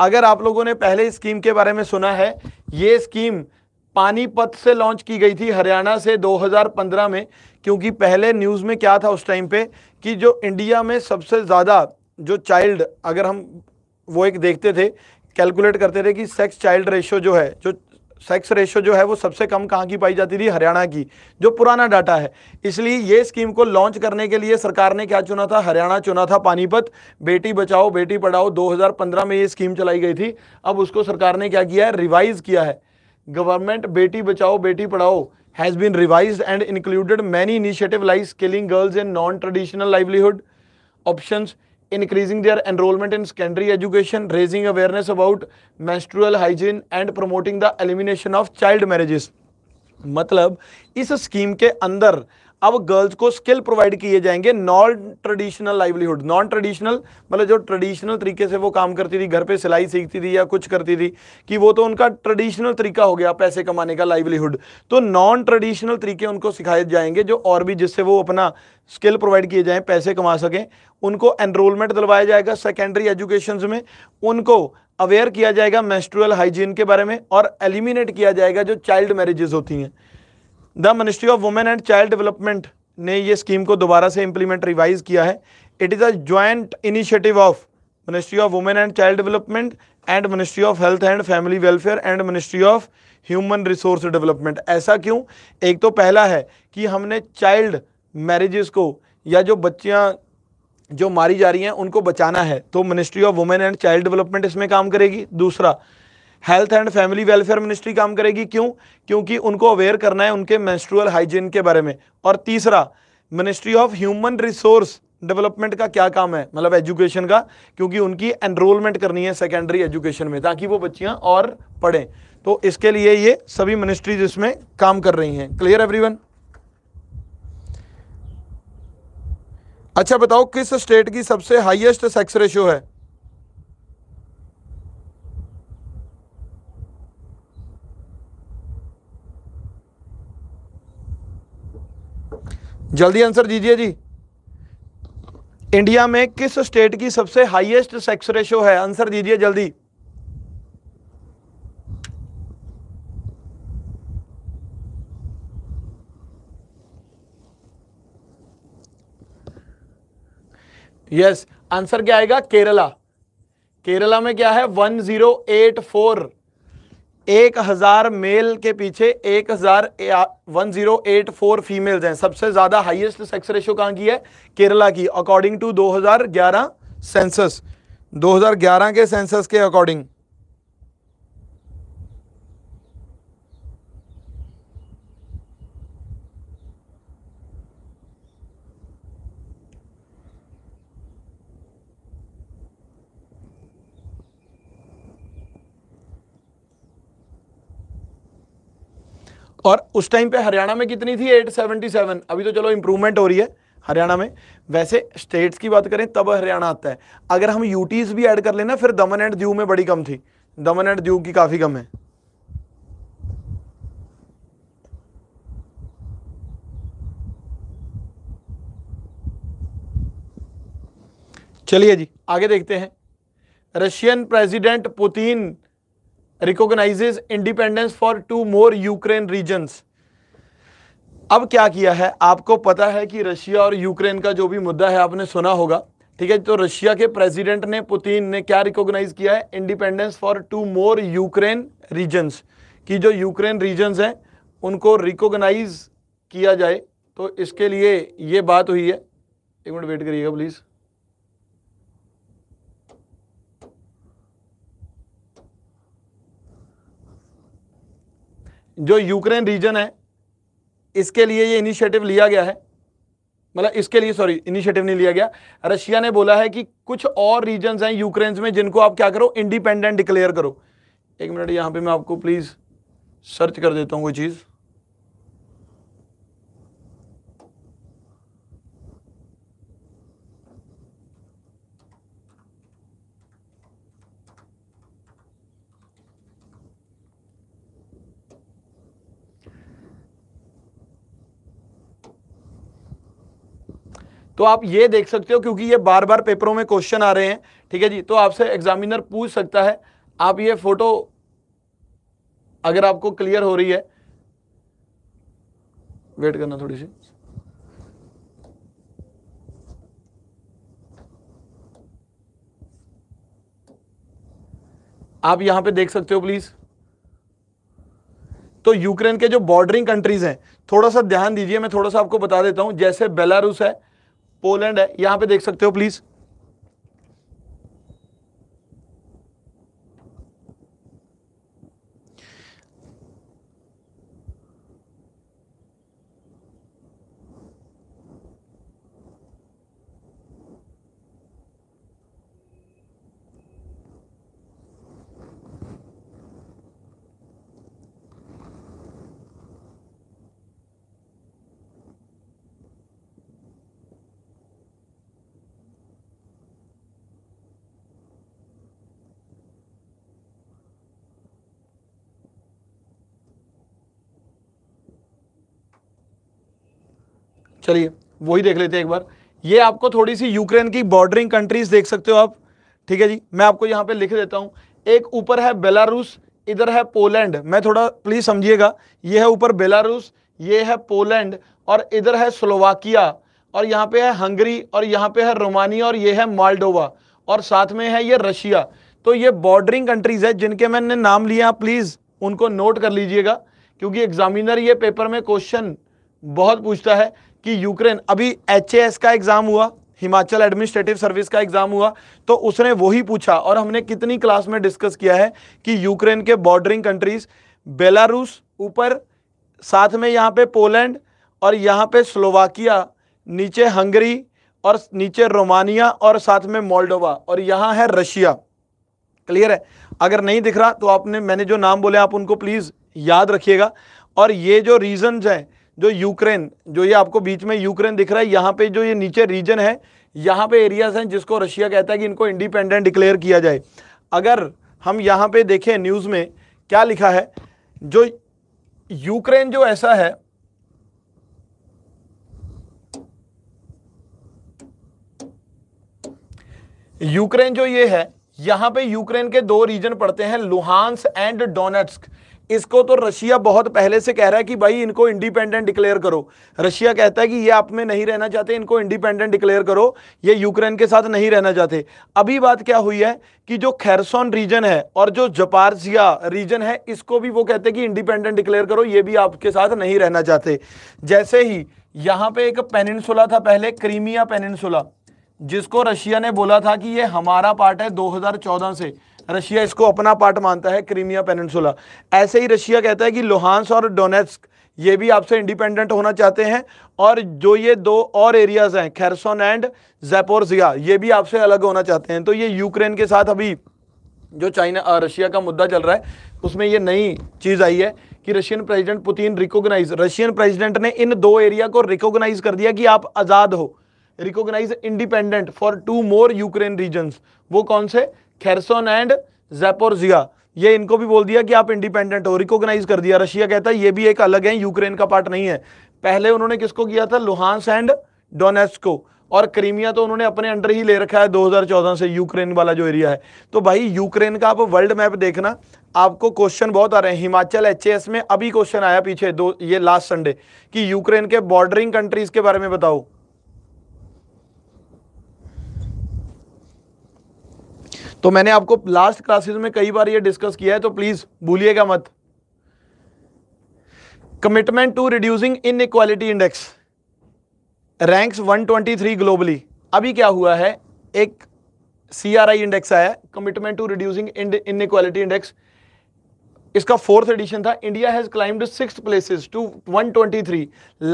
अगर आप लोगों ने पहले स्कीम के बारे में सुना है ये स्कीम पानीपत से लॉन्च की गई थी हरियाणा से 2015 में क्योंकि पहले न्यूज़ में क्या था उस टाइम पे कि जो इंडिया में सबसे ज़्यादा जो चाइल्ड अगर हम वो एक देखते थे कैलकुलेट करते थे कि सेक्स चाइल्ड रेशियो जो है जो सेक्स रेशो जो है वो सबसे कम कहाँ की पाई जाती थी हरियाणा की जो पुराना डाटा है इसलिए ये स्कीम को लॉन्च करने के लिए सरकार ने क्या चुना था हरियाणा चुना था पानीपत बेटी बचाओ बेटी पढ़ाओ 2015 में ये स्कीम चलाई गई थी अब उसको सरकार ने क्या किया है रिवाइज किया है गवर्नमेंट बेटी Bachao Beti Padhao has been revise and included many initiative like skilling girls in non traditional livelihood options increasing their enrollment in secondary education, raising awareness about menstrual hygiene and promoting the elimination of child marriages. मतलब इस scheme के अंदर अब girls को skill provide किए जाएंगे non traditional livelihood non traditional मतलब जो ट्रेडिशनल तरीके से वो काम करती थी घर पे सिलाई सीखती थी या कुछ करती थी कि वो तो उनका ट्रेडिशनल तरीका हो गया पैसे कमाने का लाइवलीहुड तो नॉन ट्रेडिशनल तरीके उनको सिखाए जाएंगे जो और भी जिससे वो अपना स्किल प्रोवाइड किए जाएँ पैसे कमा सकें उनको एनरोलमेंट दिलवाया जाएगा सेकेंडरी एजुकेशन में उनको अवेयर किया जाएगा मेस्ट्रुअल हाइजीन के बारे में और एलिमिनेट किया जाएगा जो चाइल्ड मैरिजेज होती हैं the ministry of women and child development ने ये स्कीम को दोबारा से इम्प्लीमेंट रिवाइज किया है it is a joint initiative of ministry of women and child development and ministry of health and family welfare and ministry of human resource development ऐसा क्यों एक तो पहला है कि हमने चाइल्ड मैरिजेस को या जो बच्चियाँ जो मारी जा रही हैं उनको बचाना है तो ministry of women and child development इसमें काम करेगी दूसरा health and family welfare ministry काम करेगी क्यों क्योंकि उनको अवेयर करना है उनके मेंस्ट्रुअल हाइजीन के बारे में और तीसरा ministry of human resource development का क्या काम है मतलब एजुकेशन का क्योंकि उनकी एनरोलमेंट करनी है सेकेंडरी एजुकेशन में ताकि वो बच्चियाँ और पढ़ें तो इसके लिए ये सभी मिनिस्ट्रीज इसमें काम कर रही हैं क्लियर एवरी अच्छा बताओ किस स्टेट की सबसे हाईएस्ट सेक्स रेशियो है जल्दी आंसर दीजिए जी इंडिया में किस स्टेट की सबसे हाईएस्ट सेक्स रेशो है आंसर दीजिए जल्दी यस yes, आंसर क्या आएगा केरला केरला में क्या है 1084 एक हज़ार मेल के पीछे एक हज़ार one zero eight four females हैं सबसे ज़्यादा हाईएस्ट सेक्स रेशो कहाँ की है केरला की अकॉर्डिंग टू 2011 सेंसस 2011 के सेंसस के अकॉर्डिंग और उस टाइम पे हरियाणा में कितनी थी 877 अभी तो चलो इंप्रूवमेंट हो रही है हरियाणा में वैसे स्टेट्स की बात करें तब हरियाणा आता है अगर हम यूटीज भी ऐड कर लेना फिर दमन एंड दीव में बड़ी कम थी दमन एंड दीव की काफ़ी कम है चलिए जी आगे देखते हैं Russian president Putin recognizes independence for two more Ukraine regions अब क्या किया है आपको पता है कि रशिया और यूक्रेन का जो भी मुद्दा है आपने सुना होगा ठीक है तो रशिया के प्रेसिडेंट ने पुतिन ने क्या रिकॉग्नाइज किया है independence for two more Ukraine regions कि जो यूक्रेन रीजन्स हैं उनको रिकॉग्नाइज किया जाए तो इसके लिए ये बात हुई है एक मिनट वेट करिएगा प्लीज़ जो यूक्रेन रीजन है इसके लिए ये इनिशिएटिव लिया गया है मतलब इसके लिए सॉरी इनिशिएटिव नहीं लिया गया रशिया ने बोला है कि कुछ और रीजन हैं यूक्रेन में जिनको आप क्या करो इंडिपेंडेंट डिक्लेयर करो एक मिनट यहाँ पे मैं आपको प्लीज़ सर्च कर देता हूँ कोई चीज़ तो आप ये देख सकते हो क्योंकि ये बार बार पेपरों में क्वेश्चन आ रहे हैं ठीक है जी तो आपसे एग्जामिनर पूछ सकता है आप ये फोटो अगर आपको क्लियर हो रही है वेट करना थोड़ी सी आप यहां पे देख सकते हो प्लीज तो यूक्रेन के जो बॉर्डरिंग कंट्रीज हैं थोड़ा सा ध्यान दीजिए मैं थोड़ा सा आपको बता देता हूं जैसे बेलारूस है पोलैंड है यहां पे देख सकते हो प्लीज चलिए वही देख लेते हैं एक बार ये आपको थोड़ी सी यूक्रेन की बॉर्डरिंग कंट्रीज देख सकते हो आप ठीक है जी मैं आपको यहाँ पे लिख देता हूँ एक ऊपर है बेलारूस इधर है पोलैंड मैं थोड़ा प्लीज समझिएगा ये है ऊपर बेलारूस ये है पोलैंड और इधर है स्लोवाकिया और यहाँ पे है हंगरी और यहाँ पे है रोमानिया और ये है मालडोवा और साथ में है ये रशिया तो ये बॉर्डरिंग कंट्रीज है जिनके मैंने नाम लिए आप प्लीज़ उनको नोट कर लीजिएगा क्योंकि एग्जामिनर ये पेपर में क्वेश्चन बहुत पूछता है कि यूक्रेन अभी एच का एग्ज़ाम हुआ हिमाचल एडमिनिस्ट्रेटिव सर्विस का एग्ज़ाम हुआ तो उसने वही पूछा और हमने कितनी क्लास में डिस्कस किया है कि यूक्रेन के बॉर्डरिंग कंट्रीज़ बेलारूस ऊपर साथ में यहाँ पे पोलैंड और यहाँ पे स्लोवाकिया नीचे हंगरी और नीचे रोमानिया और साथ में मोल्डोवा और यहाँ है रशिया क्लियर है अगर नहीं दिख रहा तो आपने मैंने जो नाम बोले आप उनको प्लीज़ याद रखिएगा और ये जो रीजन्स हैं जो यूक्रेन जो ये आपको बीच में यूक्रेन दिख रहा है यहाँ पे जो ये नीचे रीजन है यहाँ पे एरियाज हैं जिसको रशिया कहता है कि इनको इंडिपेंडेंट डिक्लेयर किया जाए अगर हम यहाँ पे देखें न्यूज़ में क्या लिखा है जो यूक्रेन जो ऐसा है यूक्रेन जो ये है यहाँ पे यूक्रेन के दो रीजन पड़ते हैं लुहानस एंड डोनेट्स्क इसको तो रशिया बहुत पहले से कह रहा है कि भाई इनको इंडिपेंडेंट डिक्लेयर करो रशिया कहता है कि ये आप में नहीं रहना चाहते इनको इंडिपेंडेंट डिक्लेयर करो ये यूक्रेन के साथ नहीं रहना चाहते अभी बात क्या हुई है कि जो खैरसोन रीजन है और जो जपारजिया रीजन है इसको भी वो कहते हैं कि इंडिपेंडेंट डिक्लेयर करो ये भी आपके साथ नहीं रहना चाहते जैसे ही यहाँ पे एक पेनिनसुला था पहले क्रीमिया पेनिनसुला जिसको रशिया ने बोला था कि ये हमारा पार्ट है दो से रशिया इसको अपना पार्ट मानता है क्रीमिया पेनसुला ऐसे ही रशिया कहता है कि लोहानस और डोनेस्क ये भी आपसे इंडिपेंडेंट होना चाहते हैं और जो ये दो और एरियाज हैं खैरसोन एंड जैपोरजिया ये भी आपसे अलग होना चाहते हैं तो ये यूक्रेन के साथ अभी जो चाइना रशिया का मुद्दा चल रहा है उसमें ये नई चीज़ आई है कि Russian president Putin recognize Russian president ने इन दो एरिया को रिकॉग्नाइज कर दिया कि आप आज़ाद हो recognize independent for two more Ukraine regions वो कौन से खेरसोन एंड जेपोरजिया ये इनको भी बोल दिया कि आप इंडिपेंडेंट हो रिकॉग्नाइज कर दिया रशिया कहता है ये भी एक अलग है यूक्रेन का पार्ट नहीं है पहले उन्होंने किसको किया था लुहानस एंड डोनेस्को और क्रीमिया तो उन्होंने अपने अंडर ही ले रखा है 2014 से यूक्रेन वाला जो एरिया है तो भाई यूक्रेन का आप वर्ल्ड मैप देखना आपको क्वेश्चन बहुत आ रहे हैं हिमाचल एच में अभी क्वेश्चन आया पीछे दो ये लास्ट संडे कि यूक्रेन के बॉर्डरिंग कंट्रीज के बारे में बताओ तो मैंने आपको लास्ट क्लासेस में कई बार ये डिस्कस किया है तो प्लीज भूलिएगा मत commitment to reducing inequality index ranks 123 globally अभी क्या हुआ है एक सी आर आई इंडेक्स आया commitment to reducing inequality index इसका फोर्थ एडिशन था India has climbed six places to 123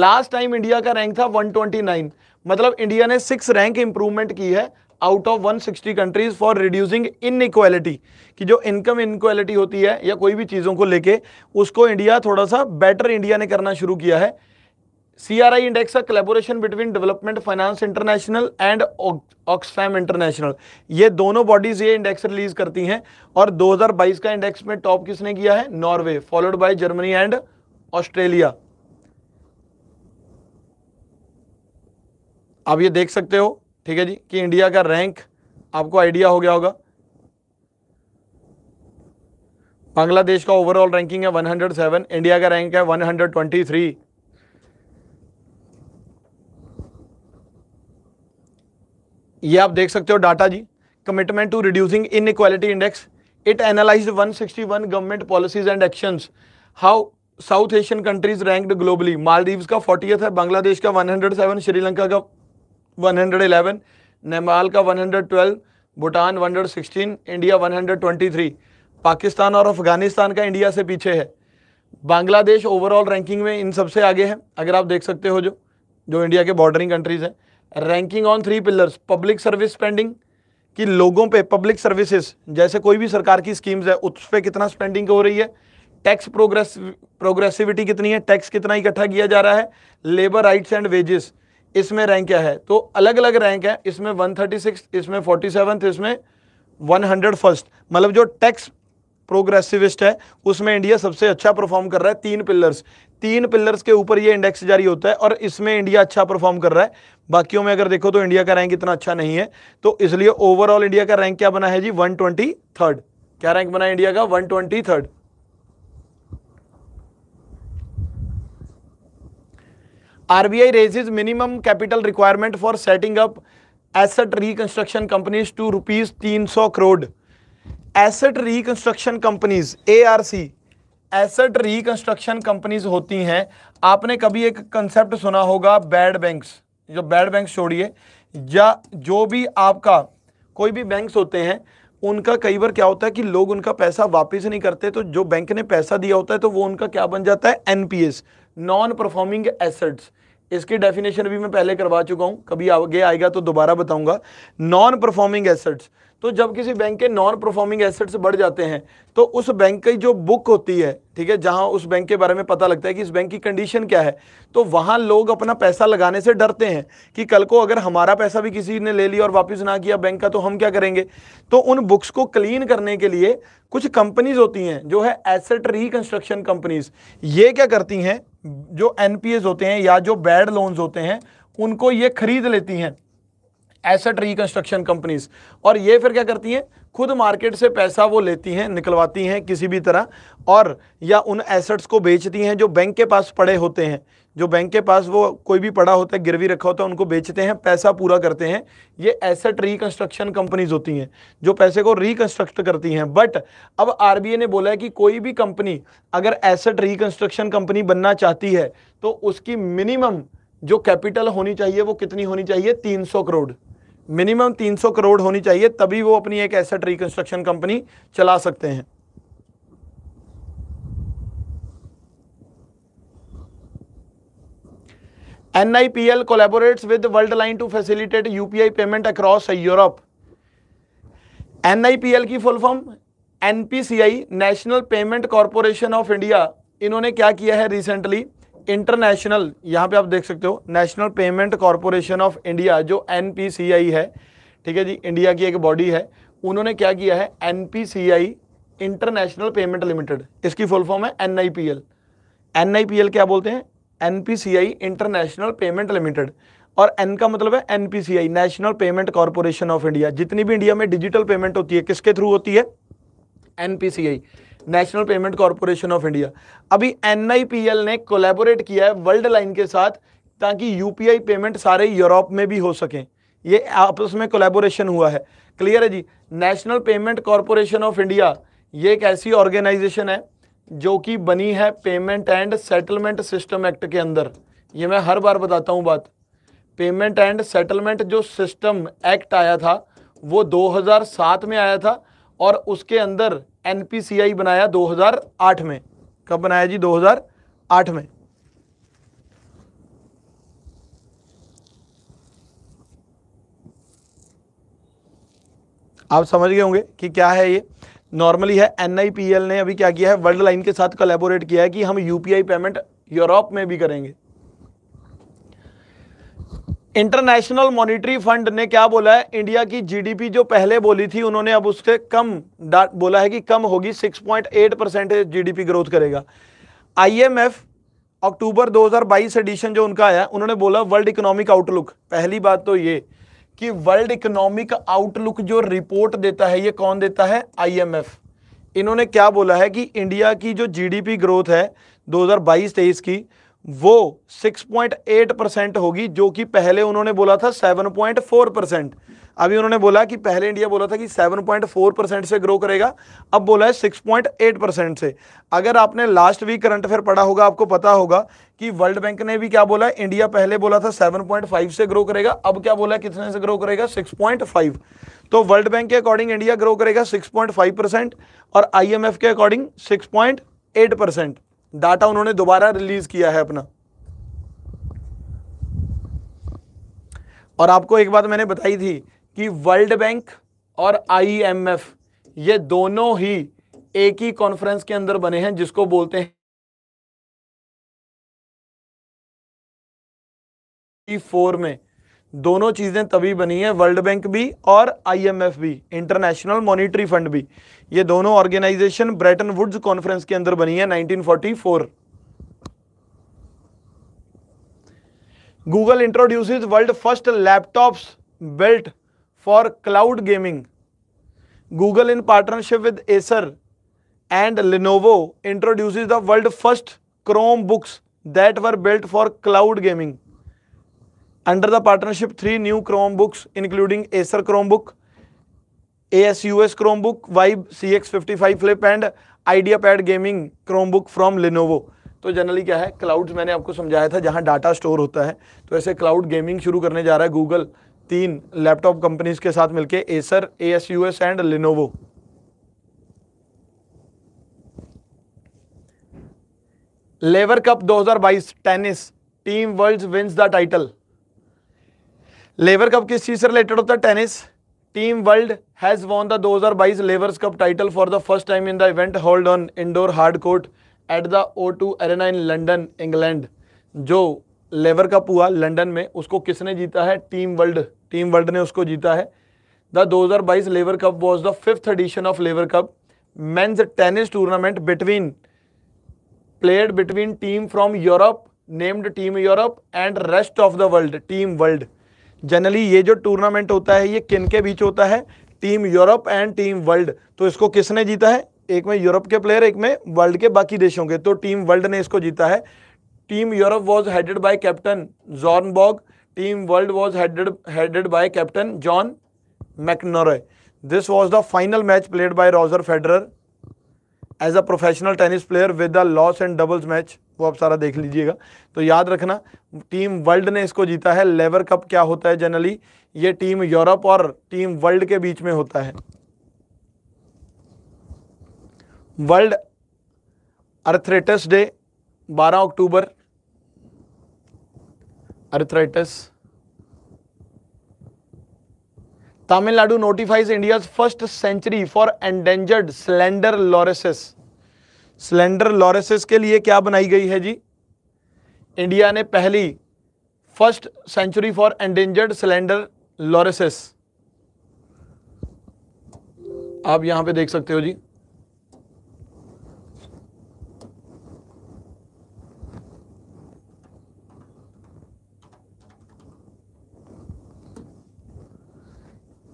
last time India का रैंक था 129 मतलब इंडिया ने सिक्स रैंक इंप्रूवमेंट की है out of 160 countries for reducing inequality कि जो इनकम इनक्वालिटी होती है या कोई भी चीज़ों को लेके उसको इंडिया थोड़ा सा बेटर इंडिया ने करना शुरू किया है सी आर आई इंडेक्स का collaboration between development finance international and Oxfam international ये दोनों बॉडीज ये इंडेक्स रिलीज करती हैं और 2022 का इंडेक्स में टॉप किसने किया है Norway followed by Germany and Australia आप ये देख सकते हो ठीक है जी कि इंडिया का रैंक आपको आइडिया हो गया होगा बांग्लादेश का ओवरऑल रैंकिंग है 107 इंडिया का रैंक है 123 ये आप देख सकते हो डाटा जी commitment to reducing inequality index it analyse 161 government policies and actions how South Asian countries ranked globally Maldives का फोर्टीएथ है बांग्लादेश का 107 श्रीलंका का 111 नेपाल का 112 भूटान 116 इंडिया 123 पाकिस्तान और अफगानिस्तान का इंडिया से पीछे है बांग्लादेश ओवरऑल रैंकिंग में इन सबसे आगे है अगर आप देख सकते हो जो जो इंडिया के बॉर्डरिंग कंट्रीज हैं ranking on three pillars public service spending कि लोगों पे पब्लिक सर्विसेज जैसे कोई भी सरकार की स्कीम्स है उस पर कितना स्पेंडिंग हो रही है टैक्स प्रोग्रेस प्रोग्रेसिविटी कितनी है टैक्स कितना इकट्ठा किया जा रहा है लेबर राइट्स एंड वेजेस इसमें रैंक क्या है तो अलग अलग रैंक है इसमें वन थर्टी सिक्स इसमें फोर्टी सेवन इसमें वन हंड्रेड फर्स्ट मतलब जो टैक्स प्रोग्रेसिविस्ट है उसमें इंडिया सबसे अच्छा परफॉर्म कर रहा है तीन पिलर्स तीन पिलर्स के ऊपर ये इंडेक्स जारी होता है और इसमें इंडिया अच्छा परफॉर्म कर रहा है बाकियों में अगर देखो तो इंडिया का रैंक इतना अच्छा नहीं है तो इसलिए ओवरऑल इंडिया का रैंक क्या बना है जी वन ट्वेंटी थर्ड क्या रैंक बना है इंडिया का one twenty third minimum capital requirement for setting up asset reconstruction companies to rupees तीन सौ crore asset reconstruction companies A R C asset reconstruction companies होती हैं आपने कभी एक कंसेप्ट सुना होगा बैड बैंक्स जो बैड बैंक्स छोड़िए या जो भी आपका कोई भी बैंक्स होते हैं उनका कई बार क्या होता है कि लोग उनका पैसा वापस नहीं करते तो जो बैंक ने पैसा दिया होता है तो वो उनका क्या बन जाता है एनपीएस नॉन परफॉर्मिंग एसेट्स इसकी डेफिनेशन भी मैं पहले करवा चुका हूं कभी आगे आएगा तो दोबारा बताऊंगा नॉन परफॉर्मिंग एसेट्स तो जब किसी बैंक के नॉन परफॉर्मिंग एसेट्स बढ़ जाते हैं तो उस बैंक की जो बुक होती है ठीक है जहां उस बैंक के बारे में पता लगता है कि इस बैंक की कंडीशन क्या है तो वहां लोग अपना पैसा लगाने से डरते हैं कि कल को अगर हमारा पैसा भी किसी ने ले लिया और वापस ना किया बैंक का तो हम क्या करेंगे तो उन बुक्स को क्लीन करने के लिए कुछ कंपनीज होती हैं जो है एसेट रिकंस्ट्रक्शन कंपनीज ये क्या करती हैं जो एनपीएस होते हैं या जो बैड लोन्स होते हैं उनको ये खरीद लेती हैं एसेट रिकंस्ट्रक्शन कंपनीज और ये फिर क्या करती हैं खुद मार्केट से पैसा वो लेती हैं निकलवाती हैं किसी भी तरह और या उन एसेट्स को बेचती हैं जो बैंक के पास पड़े होते हैं जो बैंक के पास वो कोई भी पड़ा होता है गिरवी रखा होता है उनको बेचते हैं पैसा पूरा करते हैं ये एसेट रिकंस्ट्रक्शन कंपनीज होती हैं जो पैसे को रिकंस्ट्रक्ट करती हैं बट अब आरबीआई ने बोला है कि कोई भी कंपनी अगर एसेट रिकंस्ट्रक्शन कंपनी बनना चाहती है तो उसकी मिनिमम जो कैपिटल होनी चाहिए वो कितनी होनी चाहिए तीन करोड़ मिनिमम 300 करोड़ होनी चाहिए तभी वो अपनी एक एसेट रिकंस्ट्रक्शन कंपनी चला सकते हैं line to facilitate UPI payment across Europe N I P L की full form NPCI national payment corporation of India इन्होंने क्या किया है रिसेंटली इंटरनेशनल यहां पे आप देख सकते हो national payment corporation of India जो एन है ठीक है जी इंडिया की एक बॉडी है उन्होंने क्या किया है एन इंटरनेशनल पेमेंट लिमिटेड इसकी फुल फॉर्म है एन आई क्या बोलते हैं एन इंटरनेशनल पेमेंट लिमिटेड और एन का मतलब है N national payment corporation of India जितनी भी इंडिया में डिजिटल पेमेंट होती है किसके थ्रू होती है N national payment corporation of India अभी एन ने कोलेबोरेट किया है वर्ल्ड लाइन के साथ ताकि यूपीआई पेमेंट सारे यूरोप में भी हो सकें ये आपस में कोलेबोरेशन हुआ है क्लियर है जी national payment corporation of India ये एक ऐसी ऑर्गेनाइजेशन है जो कि बनी है payment and settlement system act के अंदर ये मैं हर बार बताता हूँ बात पेमेंट एंड सेटलमेंट जो सिस्टम एक्ट आया था वो 2007 में आया था और उसके अंदर एनपीसीआई बनाया 2008 में कब बनाया जी 2008 में आप समझ गए होंगे कि क्या है ये नॉर्मली है एनआईपीएल ने अभी क्या किया है वर्ल्ड लाइन के साथ कलेबोरेट किया है कि हम यूपीआई पेमेंट यूरोप में भी करेंगे इंटरनेशनल मॉनिटरी फंड ने क्या बोला है इंडिया की जीडीपी जो पहले बोली थी उन्होंने अब उससे कम बोला है कि कम होगी 6.8 परसेंट जीडीपी ग्रोथ करेगा आईएमएफ अक्टूबर 2022 एडिशन जो उनका आया उन्होंने बोला वर्ल्ड इकोनॉमिक आउटलुक पहली बात तो ये कि वर्ल्ड इकोनॉमिक आउटलुक जो रिपोर्ट देता है ये कौन देता है आईएमएफ इन्होंने क्या बोला है कि इंडिया की जो जीडीपी ग्रोथ है 2022-23 की वो 6.8 परसेंट होगी जो कि पहले उन्होंने बोला था 7.4 परसेंट अभी उन्होंने बोला कि पहले इंडिया बोला था कि 7.4 परसेंट से ग्रो करेगा अब बोला है 6.8 परसेंट से अगर आपने लास्ट वीक करंट अफेयर पढ़ा होगा आपको पता होगा कि वर्ल्ड बैंक ने भी क्या बोला इंडिया पहले बोला था 7.5 से ग्रो करेगा अब क्या बोला है कितने से ग्रो करेगा 6.5 तो वर्ल्ड बैंक के अकॉर्डिंग इंडिया ग्रो करेगा 6.5 परसेंट और आईएमएफ के अकॉर्डिंग 6.8 परसेंट डाटा उन्होंने दोबारा रिलीज किया है अपना और आपको एक बात मैंने बताई थी कि वर्ल्ड बैंक और आईएमएफ ये दोनों ही एक ही कॉन्फ्रेंस के अंदर बने हैं जिसको बोलते हैं फोर e में दोनों चीज़ें तभी बनी है वर्ल्ड बैंक भी और आईएमएफ भी इंटरनेशनल मॉनिटरी फंड भी ये दोनों ऑर्गेनाइजेशन ब्रेटन वुड्स कॉन्फ्रेंस के अंदर बनी है 1944 Google introduces world first laptops built for cloud gaming Google in partnership with Acer and Lenovo introduce the world first Chromebooks that were built for cloud gaming under the partnership three new Chromebooks including Acer Chromebook A S U S Chromebook Vibe C X fifty five flip and IdeaPad gaming Chromebook from Lenovo तो generally क्या है cloud मैंने आपको समझाया था जहां data store होता है तो ऐसे क्लाउड गेमिंग शुरू करने जा रहा है गूगल तीन लैपटॉप कंपनीज के साथ मिलके Acer A S U S and Lenovo Laver cup 2022 tennis team world's wins the title Laver cup किस चीज से रिलेटेड होता है tennis team world has won the 2022 Lavers cup title for the first time in the event hold on indoor hard court at the O two arena in London England जो Laver cup हुआ London में उसको किसने जीता है team world team world ने उसको जीता है the 2022 Laver cup was the fifth edition of Laver cup men's tennis tournament between played between team from Europe named team Europe and rest of the world team world generally ये जो tournament होता है ये किन के बीच होता है team Europe and team world तो इसको किसने जीता है एक में यूरोप के प्लेयर एक में वर्ल्ड के बाकी देशों के तो टीम वर्ल्ड ने इसको जीता है team Europe was headed by captain Borg team world was headed headed by captain John McEnroe this was the final match played by Roger Federer as a professional tennis player with the loss and doubles match वो आप सारा देख लीजिएगा तो याद रखना team world ने इसको जीता है लेवर कप क्या होता है जनरली ये टीम यूरोप और टीम वर्ल्ड के बीच में होता है world arthritis day 12 October arthritis tamil nadu notifies india's first century for endangered slender lorises slender lorises ke liye kya banayi gayi hai ji india ne pehli first sanctuary for endangered slender lorises आप यहां पे देख सकते हो जी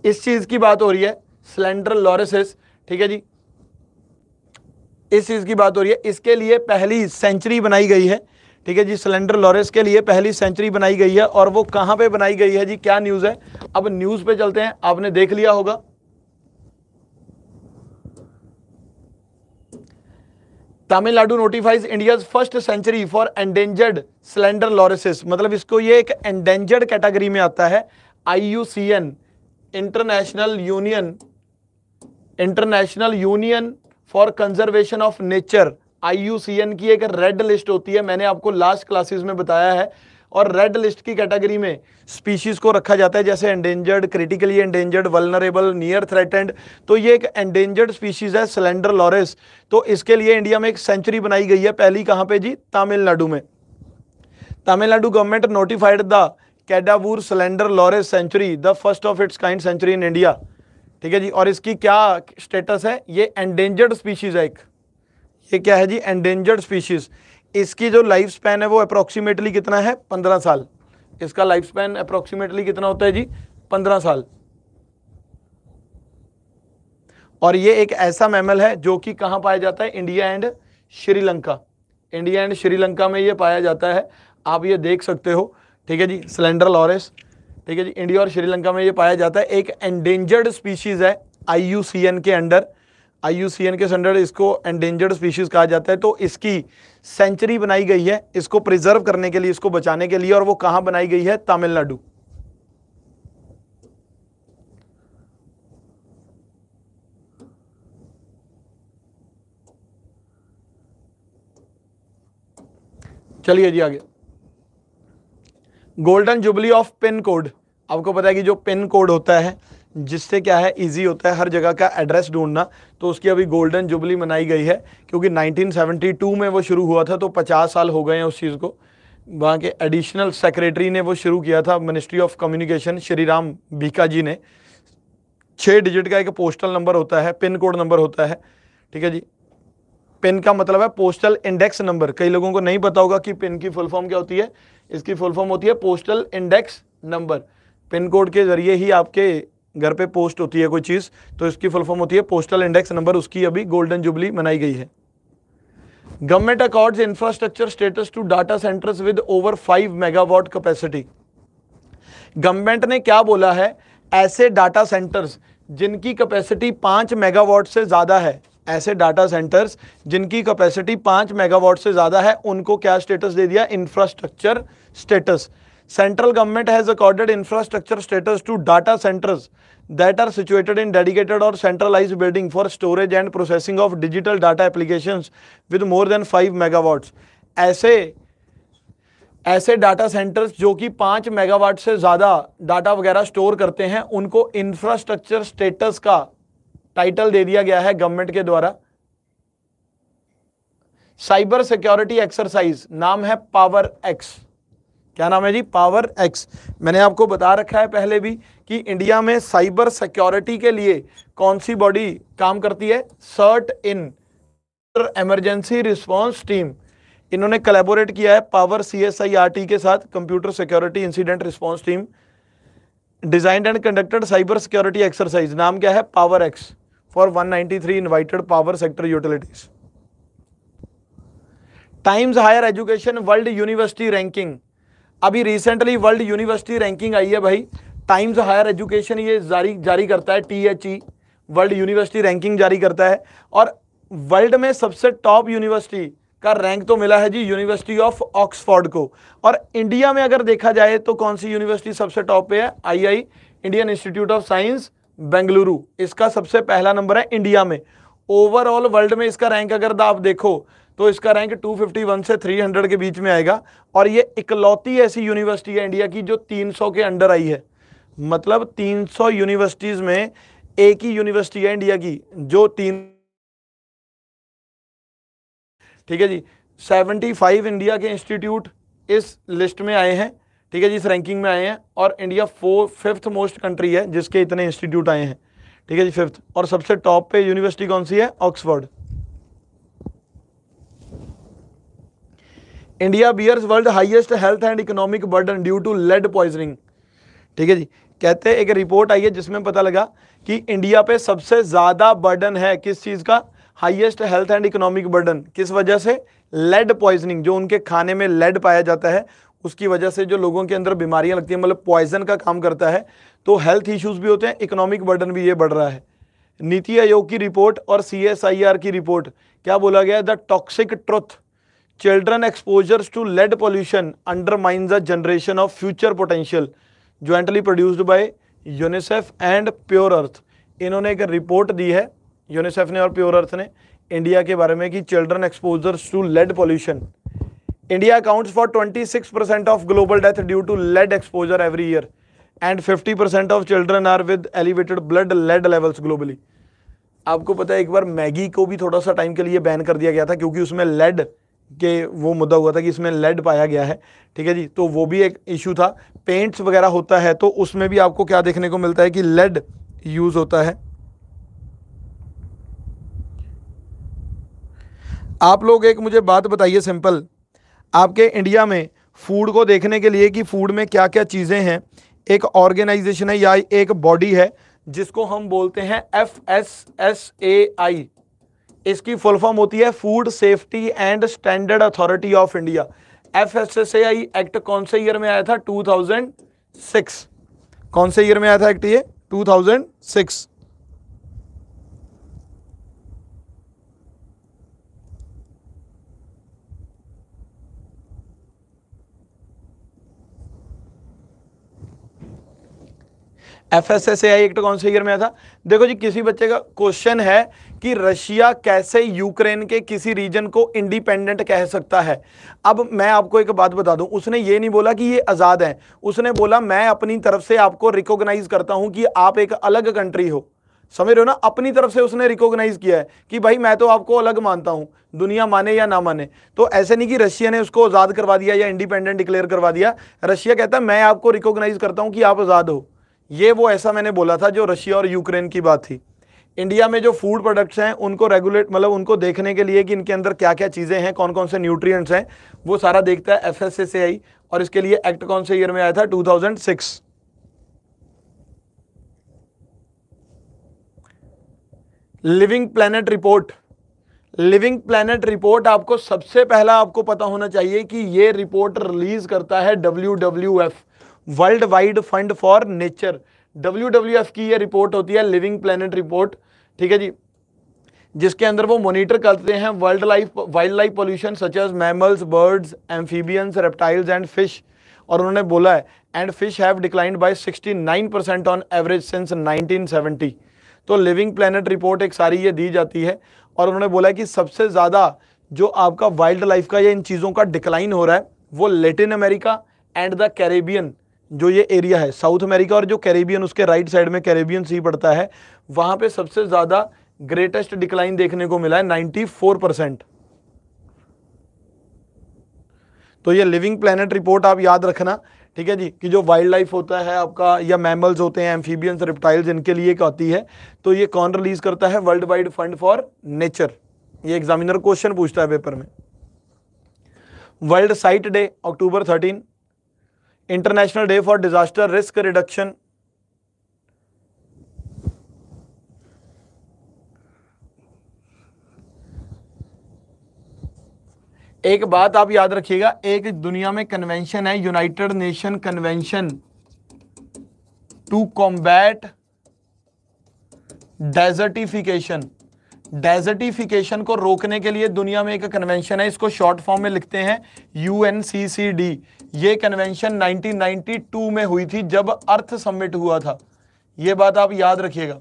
इस चीज़ की बात हो रही है सिलेंडर लॉरेसिस ठीक है जी इस चीज़ की बात हो रही है इसके लिए पहली सेंचुरी बनाई गई है ठीक है जी सिलेंडर लॉरेस के लिए पहली सेंचुरी बनाई गई है और वो कहां पे बनाई गई है जी क्या न्यूज़ है अब न्यूज़ पे चलते हैं आपने देख लिया होगा Tamil Nadu notifies India first sanctuary for endangered slender lorises मतलब इसको ये एक एंडेंजर्ड कैटेगरी में आता है I international union international union for conservation of nature IUCN की एक रेड लिस्ट होती है मैंने आपको लास्ट क्लासेस में बताया है और रेड लिस्ट की कैटेगरी में स्पीशीज को रखा जाता है जैसे endangered critically endangered vulnerable near threatened तो ये एक एंडेंजर्ड स्पीशीज है सिलेंडर लॉरेस तो इसके लिए इंडिया में एक सेंचुरी बनाई गई है पहली कहाँ पे जी तमिलनाडु में Tamil Nadu government notified the Kadavur slender loris sanctuary the first of its kind sanctuary in India ठीक है जी और इसकी क्या स्टेटस है ये एंडेंजर्ड स्पीशीज़ है एक ये क्या है जी एंडेंजर्ड स्पीशीज़ इसकी जो लाइफ स्पैन है वो अप्रोक्सीमेटली कितना है पंद्रह साल इसका लाइफ स्पैन अप्रोक्सीमेटली कितना होता है जी पंद्रह साल और ये एक ऐसा मैमल है जो कि कहाँ पाया जाता है India and Sri Lanka India and Sri Lanka में ये पाया जाता है आप ये देख सकते हो ठीक है जी सिलेंडर लॉरेस ठीक है जी इंडिया और श्रीलंका में ये पाया जाता है एक एंडेंजर्ड स्पीशीज़ है आई के अंडर आई के अंडर इसको एंडेंजर्ड स्पीशीज़ कहा जाता है तो इसकी सेंचुरी बनाई गई है इसको प्रिजर्व करने के लिए इसको बचाने के लिए और वो कहाँ बनाई गई है तमिलनाडु चलिए जी आगे golden jubilee of pin code आपको पता है कि जो पिन कोड होता है जिससे क्या है इजी होता है हर जगह का एड्रेस ढूंढना तो उसकी अभी गोल्डन जुबली मनाई गई है क्योंकि 1972 में वो शुरू हुआ था तो 50 साल हो गए हैं उस चीज़ को वहाँ के एडिशनल सेक्रेटरी ने वो शुरू किया था ministry of communication Shri Ram Bhika ji ने छः डिजिट का एक पोस्टल नंबर होता है पिन कोड नंबर होता है ठीक है जी पिन का मतलब है पोस्टल इंडेक्स नंबर कई लोगों को नहीं पता होगा कि पिन की फुल फॉर्म क्या होती है इसकी फुल फॉर्म होती है postal index number pin code के जरिए ही आपके घर पे पोस्ट होती है कोई चीज़ तो इसकी फुल फॉर्म होती है पोस्टल इंडेक्स नंबर उसकी अभी गोल्डन जुबली मनाई गई है government accords infrastructure status to data centres with over five megawatt capacity government ने क्या बोला है ऐसे डाटा सेंटर्स जिनकी कैपेसिटी पांच मेगावाट से ज़्यादा है ऐसे डाटा सेंटर्स जिनकी कैपेसिटी पांच मेगावाट से ज़्यादा है उनको क्या स्टेटस दे दिया infrastructure status. Central government has accorded infrastructure status to data centers that are situated in dedicated or centralized building for storage and processing of digital data applications with more than 5 megawatts. ऐसे ऐसे data centres जो कि पाँच megawatt से ज़्यादा data वगैरह store करते हैं उनको इंफ्रास्ट्रक्चर स्टेटस का टाइटल दे दिया गया है गवर्नमेंट के द्वारा साइबर सिक्योरिटी एक्सरसाइज नाम है पावर एक्स क्या नाम है जी पावर एक्स मैंने आपको बता रखा है पहले भी कि इंडिया में साइबर सिक्योरिटी के लिए कौन सी बॉडी काम करती है CERT In emergency response team इन्होंने कलेबोरेट किया है पावर सीएसआईआरटी के साथ computer security incident response team designed and conducted cyber security exercise नाम क्या है power X four one invited power sector utilities Times Higher Education world university ranking अभी recently world university ranking आई है भाई times Higher education ये जारी जारी करता है T H E world university ranking जारी करता है और वर्ल्ड में सबसे टॉप यूनिवर्सिटी का रैंक तो मिला है जी यूनिवर्सिटी ऑफ ऑक्सफोर्ड को और इंडिया में अगर देखा जाए तो कौन सी यूनिवर्सिटी सबसे टॉप पे है II Indian Institute of Science Bengaluru इसका सबसे पहला नंबर है इंडिया में ओवरऑल वर्ल्ड में इसका रैंक अगर आप देखो तो इसका रैंक 251 से 300 के बीच में आएगा और ये इकलौती ऐसी यूनिवर्सिटी है इंडिया की जो 300 के अंडर आई है मतलब 300 यूनिवर्सिटीज़ में एक ही यूनिवर्सिटी है इंडिया की जो तीन ठीक है जी 75 इंडिया के इंस्टीट्यूट इस लिस्ट में आए हैं ठीक है जी इस रैंकिंग में आए हैं और India four fifth most country है जिसके इतने इंस्टीट्यूट आए हैं ठीक है जी फिफ्थ और सबसे टॉप पे यूनिवर्सिटी कौन सी है Oxford India bears world highest health and economic burden due to lead poisoning ठीक है जी कहते हैं एक रिपोर्ट आई है जिसमें पता लगा कि इंडिया पे सबसे ज़्यादा बर्डन है किस चीज़ का highest health and economic burden किस वजह से लेड पॉइजनिंग जो उनके खाने में लेड पाया जाता है उसकी वजह से जो लोगों के अंदर बीमारियां लगती हैं मतलब पॉइजन का काम करता है तो हेल्थ इश्यूज भी होते हैं इकोनॉमिक बर्डन भी ये बढ़ रहा है नीति आयोग की रिपोर्ट और सी की रिपोर्ट क्या बोला गया the toxic truth children exposures to lead pollution undermine the generation of future potential jointly produced by UNICEF and Pure Earth इन्होंने एक रिपोर्ट दी है यूनिसेफ ने और प्योर अर्थ ने इंडिया के बारे में कि children exposures to lead pollution India accounts for 26 percent of global death due to lead exposure every year and 50 percent of children are with elevated blood lead levels globally आपको पता है एक बार Maggi को भी थोड़ा सा टाइम के लिए बैन कर दिया गया था क्योंकि उसमें लेड के वो मुद्दा हुआ था कि इसमें लेड पाया गया है ठीक है जी तो वो भी एक इशू था पेंट्स वगैरह होता है तो उसमें भी आपको क्या देखने को मिलता है कि लेड यूज़ होता है आप लोग एक मुझे बात बताइए सिंपल आपके इंडिया में फूड को देखने के लिए कि फूड में क्या क्या चीज़ें हैं एक ऑर्गेनाइजेशन है या एक बॉडी है जिसको हम बोलते हैं F S S A I इसकी फुल फॉर्म होती है food safety and standard authority of India F S I act कौन से ईयर में आया था 2006 कौन से ईयर में आया था एक्ट ये 2006 F S S A I act कौन से ईयर में आया था देखो जी किसी बच्चे का क्वेश्चन है कि रशिया कैसे यूक्रेन के किसी रीजन को इंडिपेंडेंट कह सकता है अब मैं आपको एक बात बता दूं उसने ये नहीं बोला कि ये आज़ाद हैं उसने बोला मैं अपनी तरफ से आपको रिकॉग्नाइज करता हूं कि आप एक अलग कंट्री हो समझ रहे हो ना अपनी तरफ से उसने रिकॉग्नाइज किया है कि भाई मैं तो आपको अलग मानता हूँ दुनिया माने या ना माने तो ऐसे नहीं कि रशिया ने उसको आज़ाद करवा दिया या इंडिपेंडेंट डिक्लेयर करवा दिया रशिया कहता है मैं आपको रिकॉग्नाइज करता हूँ कि आप आज़ाद हो ये वो ऐसा मैंने बोला था जो रशिया और यूक्रेन की बात थी इंडिया में जो फूड प्रोडक्ट्स हैं उनको रेगुलेट मतलब उनको देखने के लिए कि इनके अंदर क्या क्या चीज़ें हैं कौन कौन से न्यूट्रिएंट्स हैं वो सारा देखता है एफएससीआई और इसके लिए एक्ट कौन से ईयर में आया था 2006 living planet report living planet report आपको सबसे पहला आपको पता होना चाहिए कि ये रिपोर्ट रिलीज करता है W W F world wide fund for nature W W F की ये रिपोर्ट होती है लिविंग प्लेनेट रिपोर्ट ठीक है जी जिसके अंदर वो मॉनिटर करते हैं world life wildlife pollution such as mammals birds amphibians reptiles and fish और उन्होंने बोला है and fish have declined by 69 percent on average since 1970 तो लिविंग प्लानट रिपोर्ट एक सारी ये दी जाती है और उन्होंने बोला है कि सबसे ज़्यादा जो आपका वाइल्ड लाइफ का या इन चीज़ों का डिक्लाइन हो रहा है वो Latin America and the Caribbean जो ये एरिया है साउथ अमेरिका और जो कैरेबियन उसके राइट साइड में कैरेबियन सी पड़ता है वहां पे सबसे ज़्यादा ग्रेटेस्ट डिक्लाइन देखने को मिला है 94 परसेंट तो ये लिविंग प्लेनेट रिपोर्ट आप याद रखना ठीक है जी कि जो वाइल्ड लाइफ होता है आपका या मैमल्स होते हैं एम्फीबियंस रिप्टाइल्स इनके लिए कहती है तो ये कौन रिलीज करता है World wide fund for Nature ये एग्जामिनर क्वेश्चन पूछता है पेपर में world sight day October thirteen international day for disaster risk reduction एक बात आप याद रखिएगा एक दुनिया में कन्वेंशन है United Nation convention to combat desertification desertification को रोकने के लिए दुनिया में एक कन्वेंशन है इसको शॉर्ट फॉर्म में लिखते हैं U N C C D ये कन्वेंशन 1992 में हुई थी जब अर्थ सबमिट हुआ था ये बात आप याद रखिएगा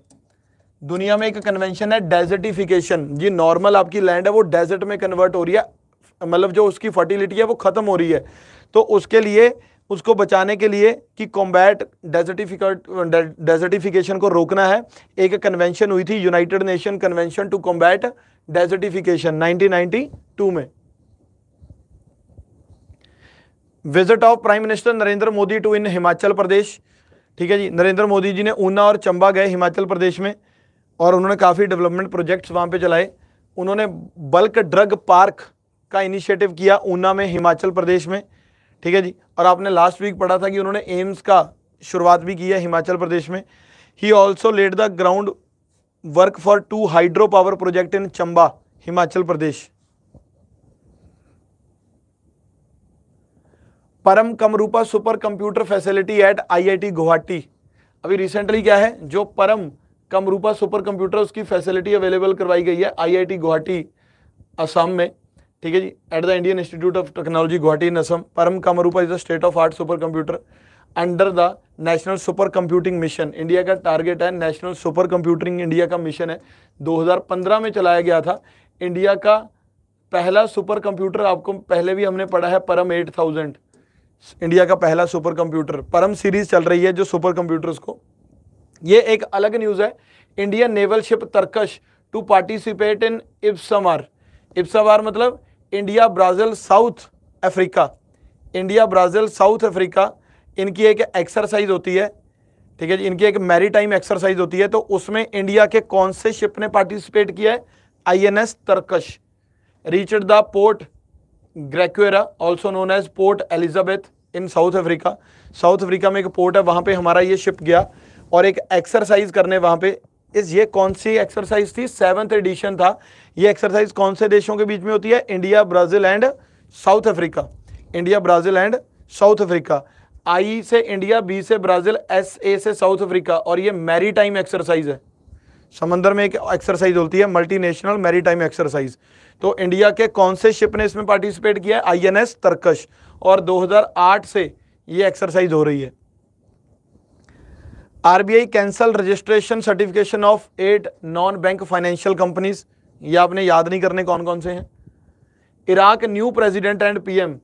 दुनिया में एक कन्वेंशन है डेजर्टिफिकेशन जी नॉर्मल आपकी लैंड है वो डेजर्ट में कन्वर्ट हो रही है मतलब जो उसकी फर्टिलिटी है वो ख़त्म हो रही है तो उसके लिए उसको बचाने के लिए कि कॉम्बैट डेजर्टिफिकट डेजर्टिफिकेशन को रोकना है एक कन्वेंशन हुई थी United Nation convention to combat desertification 1992 में visit of prime minister Narendra Modi to in Himachal Pradesh ठीक है जी नरेंद्र मोदी जी ने ऊना और चंबा गए हिमाचल प्रदेश में और उन्होंने काफ़ी डेवलपमेंट प्रोजेक्ट्स वहाँ पे चलाए उन्होंने बल्क ड्रग पार्क का इनिशिएटिव किया ऊना में हिमाचल प्रदेश में ठीक है जी और आपने लास्ट वीक पढ़ा था कि उन्होंने एम्स का शुरुआत भी की है हिमाचल प्रदेश में ही also laid the ground work for two hydro power project in Chamba Himachal Pradesh Param Kamrupa super computer facility at IIT Guwahati अभी रिसेंटली क्या है जो परम कमरूपा सुपर कंप्यूटर उसकी फैसिलिटी अवेलेबल करवाई गई है आईआईटी गुवाहाटी असम में ठीक है जी at the Indian Institute of Technology Guwahati नसम Param Kamrupa is the state of art super computer under the national super computing mission India का टारगेट है नेशनल सुपर कंप्यूटिंग इंडिया का मिशन है 2015 में चलाया गया था इंडिया का पहला सुपर कंप्यूटर आपको पहले भी हमने पढ़ा है परम 8000 इंडिया का पहला सुपर कंप्यूटर परम सीरीज चल रही है जो सुपर कंप्यूटर्स को ये एक अलग न्यूज़ है Indian naval ship Tarkash to participate in IBSAMAR IBSAMAR मतलब India Brazil South Africa India Brazil South Africa इनकी एक एक्सरसाइज होती है ठीक है जी इनकी एक मैरी टाइम एक्सरसाइज होती है तो उसमें इंडिया के कौन से शिप ने पार्टिसिपेट किया है I N S Tarkash reached the port Gqeberha also known as Port Elizabeth in South Africa South Africa में एक पोर्ट है वहाँ पे हमारा ये शिप गया और एक एक्सरसाइज करने वहाँ पे इस ये कौन सी एक्सरसाइज थी सेवंथ एडिशन था ये एक्सरसाइज कौन से देशों के बीच में होती है India Brazil and South Africa India Brazil and South Africa I से इंडिया बी से ब्राज़ील एस ए से साउथ अफ्रीका और ये मैरीटाइम टाइम एक्सरसाइज है समंदर में एक एक्सरसाइज होती है मल्टीनेशनल मैरीटाइम एक्सरसाइज तो इंडिया के कौन से शिप ने इसमें पार्टिसिपेट किया है आईएनएस तरकश और 2008 से ये एक्सरसाइज हो रही है RBI cancel registration certification of at non bank financial companies ये आपने याद नहीं करने कौन कौन से हैं Iraq new president and PM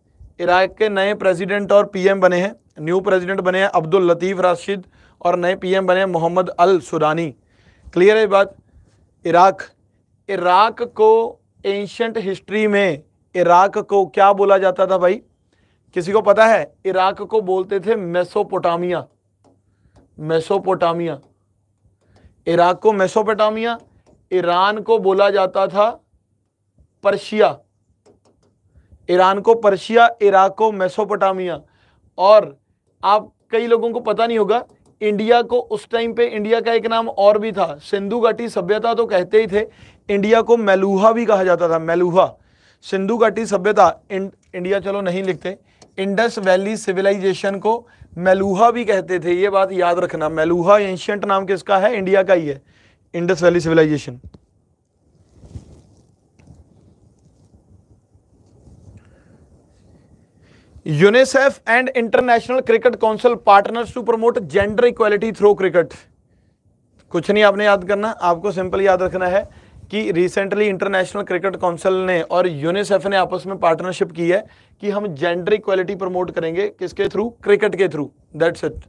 Iraq के नए प्रेसिडेंट और पीएम बने हैं न्यू प्रेसिडेंट बने हैं अब्दुल लतीफ़ राशिद और नए पीएम बने हैं मोहम्मद अल सुरानी क्लियर है बात इराक इराक को एंशंट हिस्ट्री में इराक को क्या बोला जाता था भाई किसी को पता है इराक को बोलते थे मेसोपोटामिया मेसोपोटामिया इराक को मेसोपोटामिया ईरान को बोला जाता था पर्शिया ईरान को पर्शिया इराक को मेसोपोटामिया और आप कई लोगों को पता नहीं होगा इंडिया को उस टाइम पे इंडिया का एक नाम और भी था सिंधु घाटी सभ्यता तो कहते ही थे इंडिया को मेलूहा भी कहा जाता था मेलूहा सिंधु घाटी सभ्यता इंडिया चलो नहीं लिखते इंडस वैली सिविलाइजेशन को मेलूहा भी कहते थे ये बात याद रखना मेलूहा एंशियंट नाम किसका है इंडिया का ही है Indus valley civilisation UNICEF and international cricket council partners to promote gender equality through cricket कुछ नहीं आपने याद करना आपको सिंपल याद रखना है कि रिसेंटली इंटरनेशनल क्रिकेट काउंसिल ने और यूनिसेफ ने आपस में पार्टनरशिप की है कि हम जेंडर इक्वालिटी प्रमोट करेंगे किसके थ्रू क्रिकेट के थ्रू दैट्स इट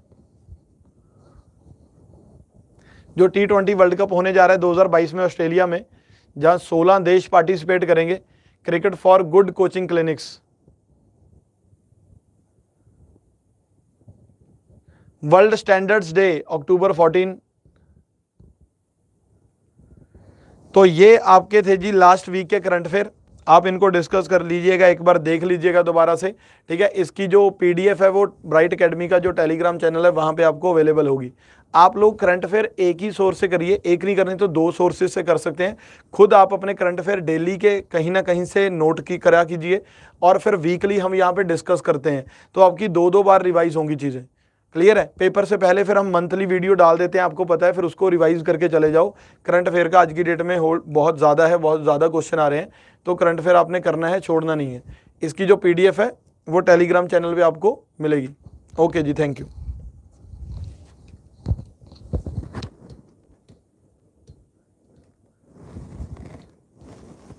जो टी ट्वेंटी वर्ल्ड कप होने जा रहा है 2022 में ऑस्ट्रेलिया में जहां 16 देश पार्टिसिपेट करेंगे cricket for good coaching clinics world standards day October 14 तो ये आपके थे जी लास्ट वीक के करंट अफेयर आप इनको डिस्कस कर लीजिएगा एक बार देख लीजिएगा दोबारा से ठीक है इसकी जो पीडीएफ है वो ब्राइट अकेडमी का जो टेलीग्राम चैनल है वहाँ पे आपको अवेलेबल होगी आप लोग करंट अफेयर एक ही सोर्स से करिए एक नहीं करनी तो दो सोर्सेज से कर सकते हैं खुद आप अपने करंट अफेयर डेली के कहीं ना कहीं से नोट की करा कीजिए और फिर वीकली हम यहाँ पर डिस्कस करते हैं तो आपकी दो दो बार रिवाइज होंगी चीज़ें क्लियर है पेपर से पहले फिर हम मंथली वीडियो डाल देते हैं आपको पता है फिर उसको रिवाइज करके चले जाओ करंट अफेयर का आज की डेट में होल्ड बहुत ज़्यादा है बहुत ज़्यादा क्वेश्चन आ रहे हैं तो करंट अफेयर आपने करना है छोड़ना नहीं है इसकी जो पी है वो टेलीग्राम चैनल पर आपको मिलेगी ओके जी थैंक यू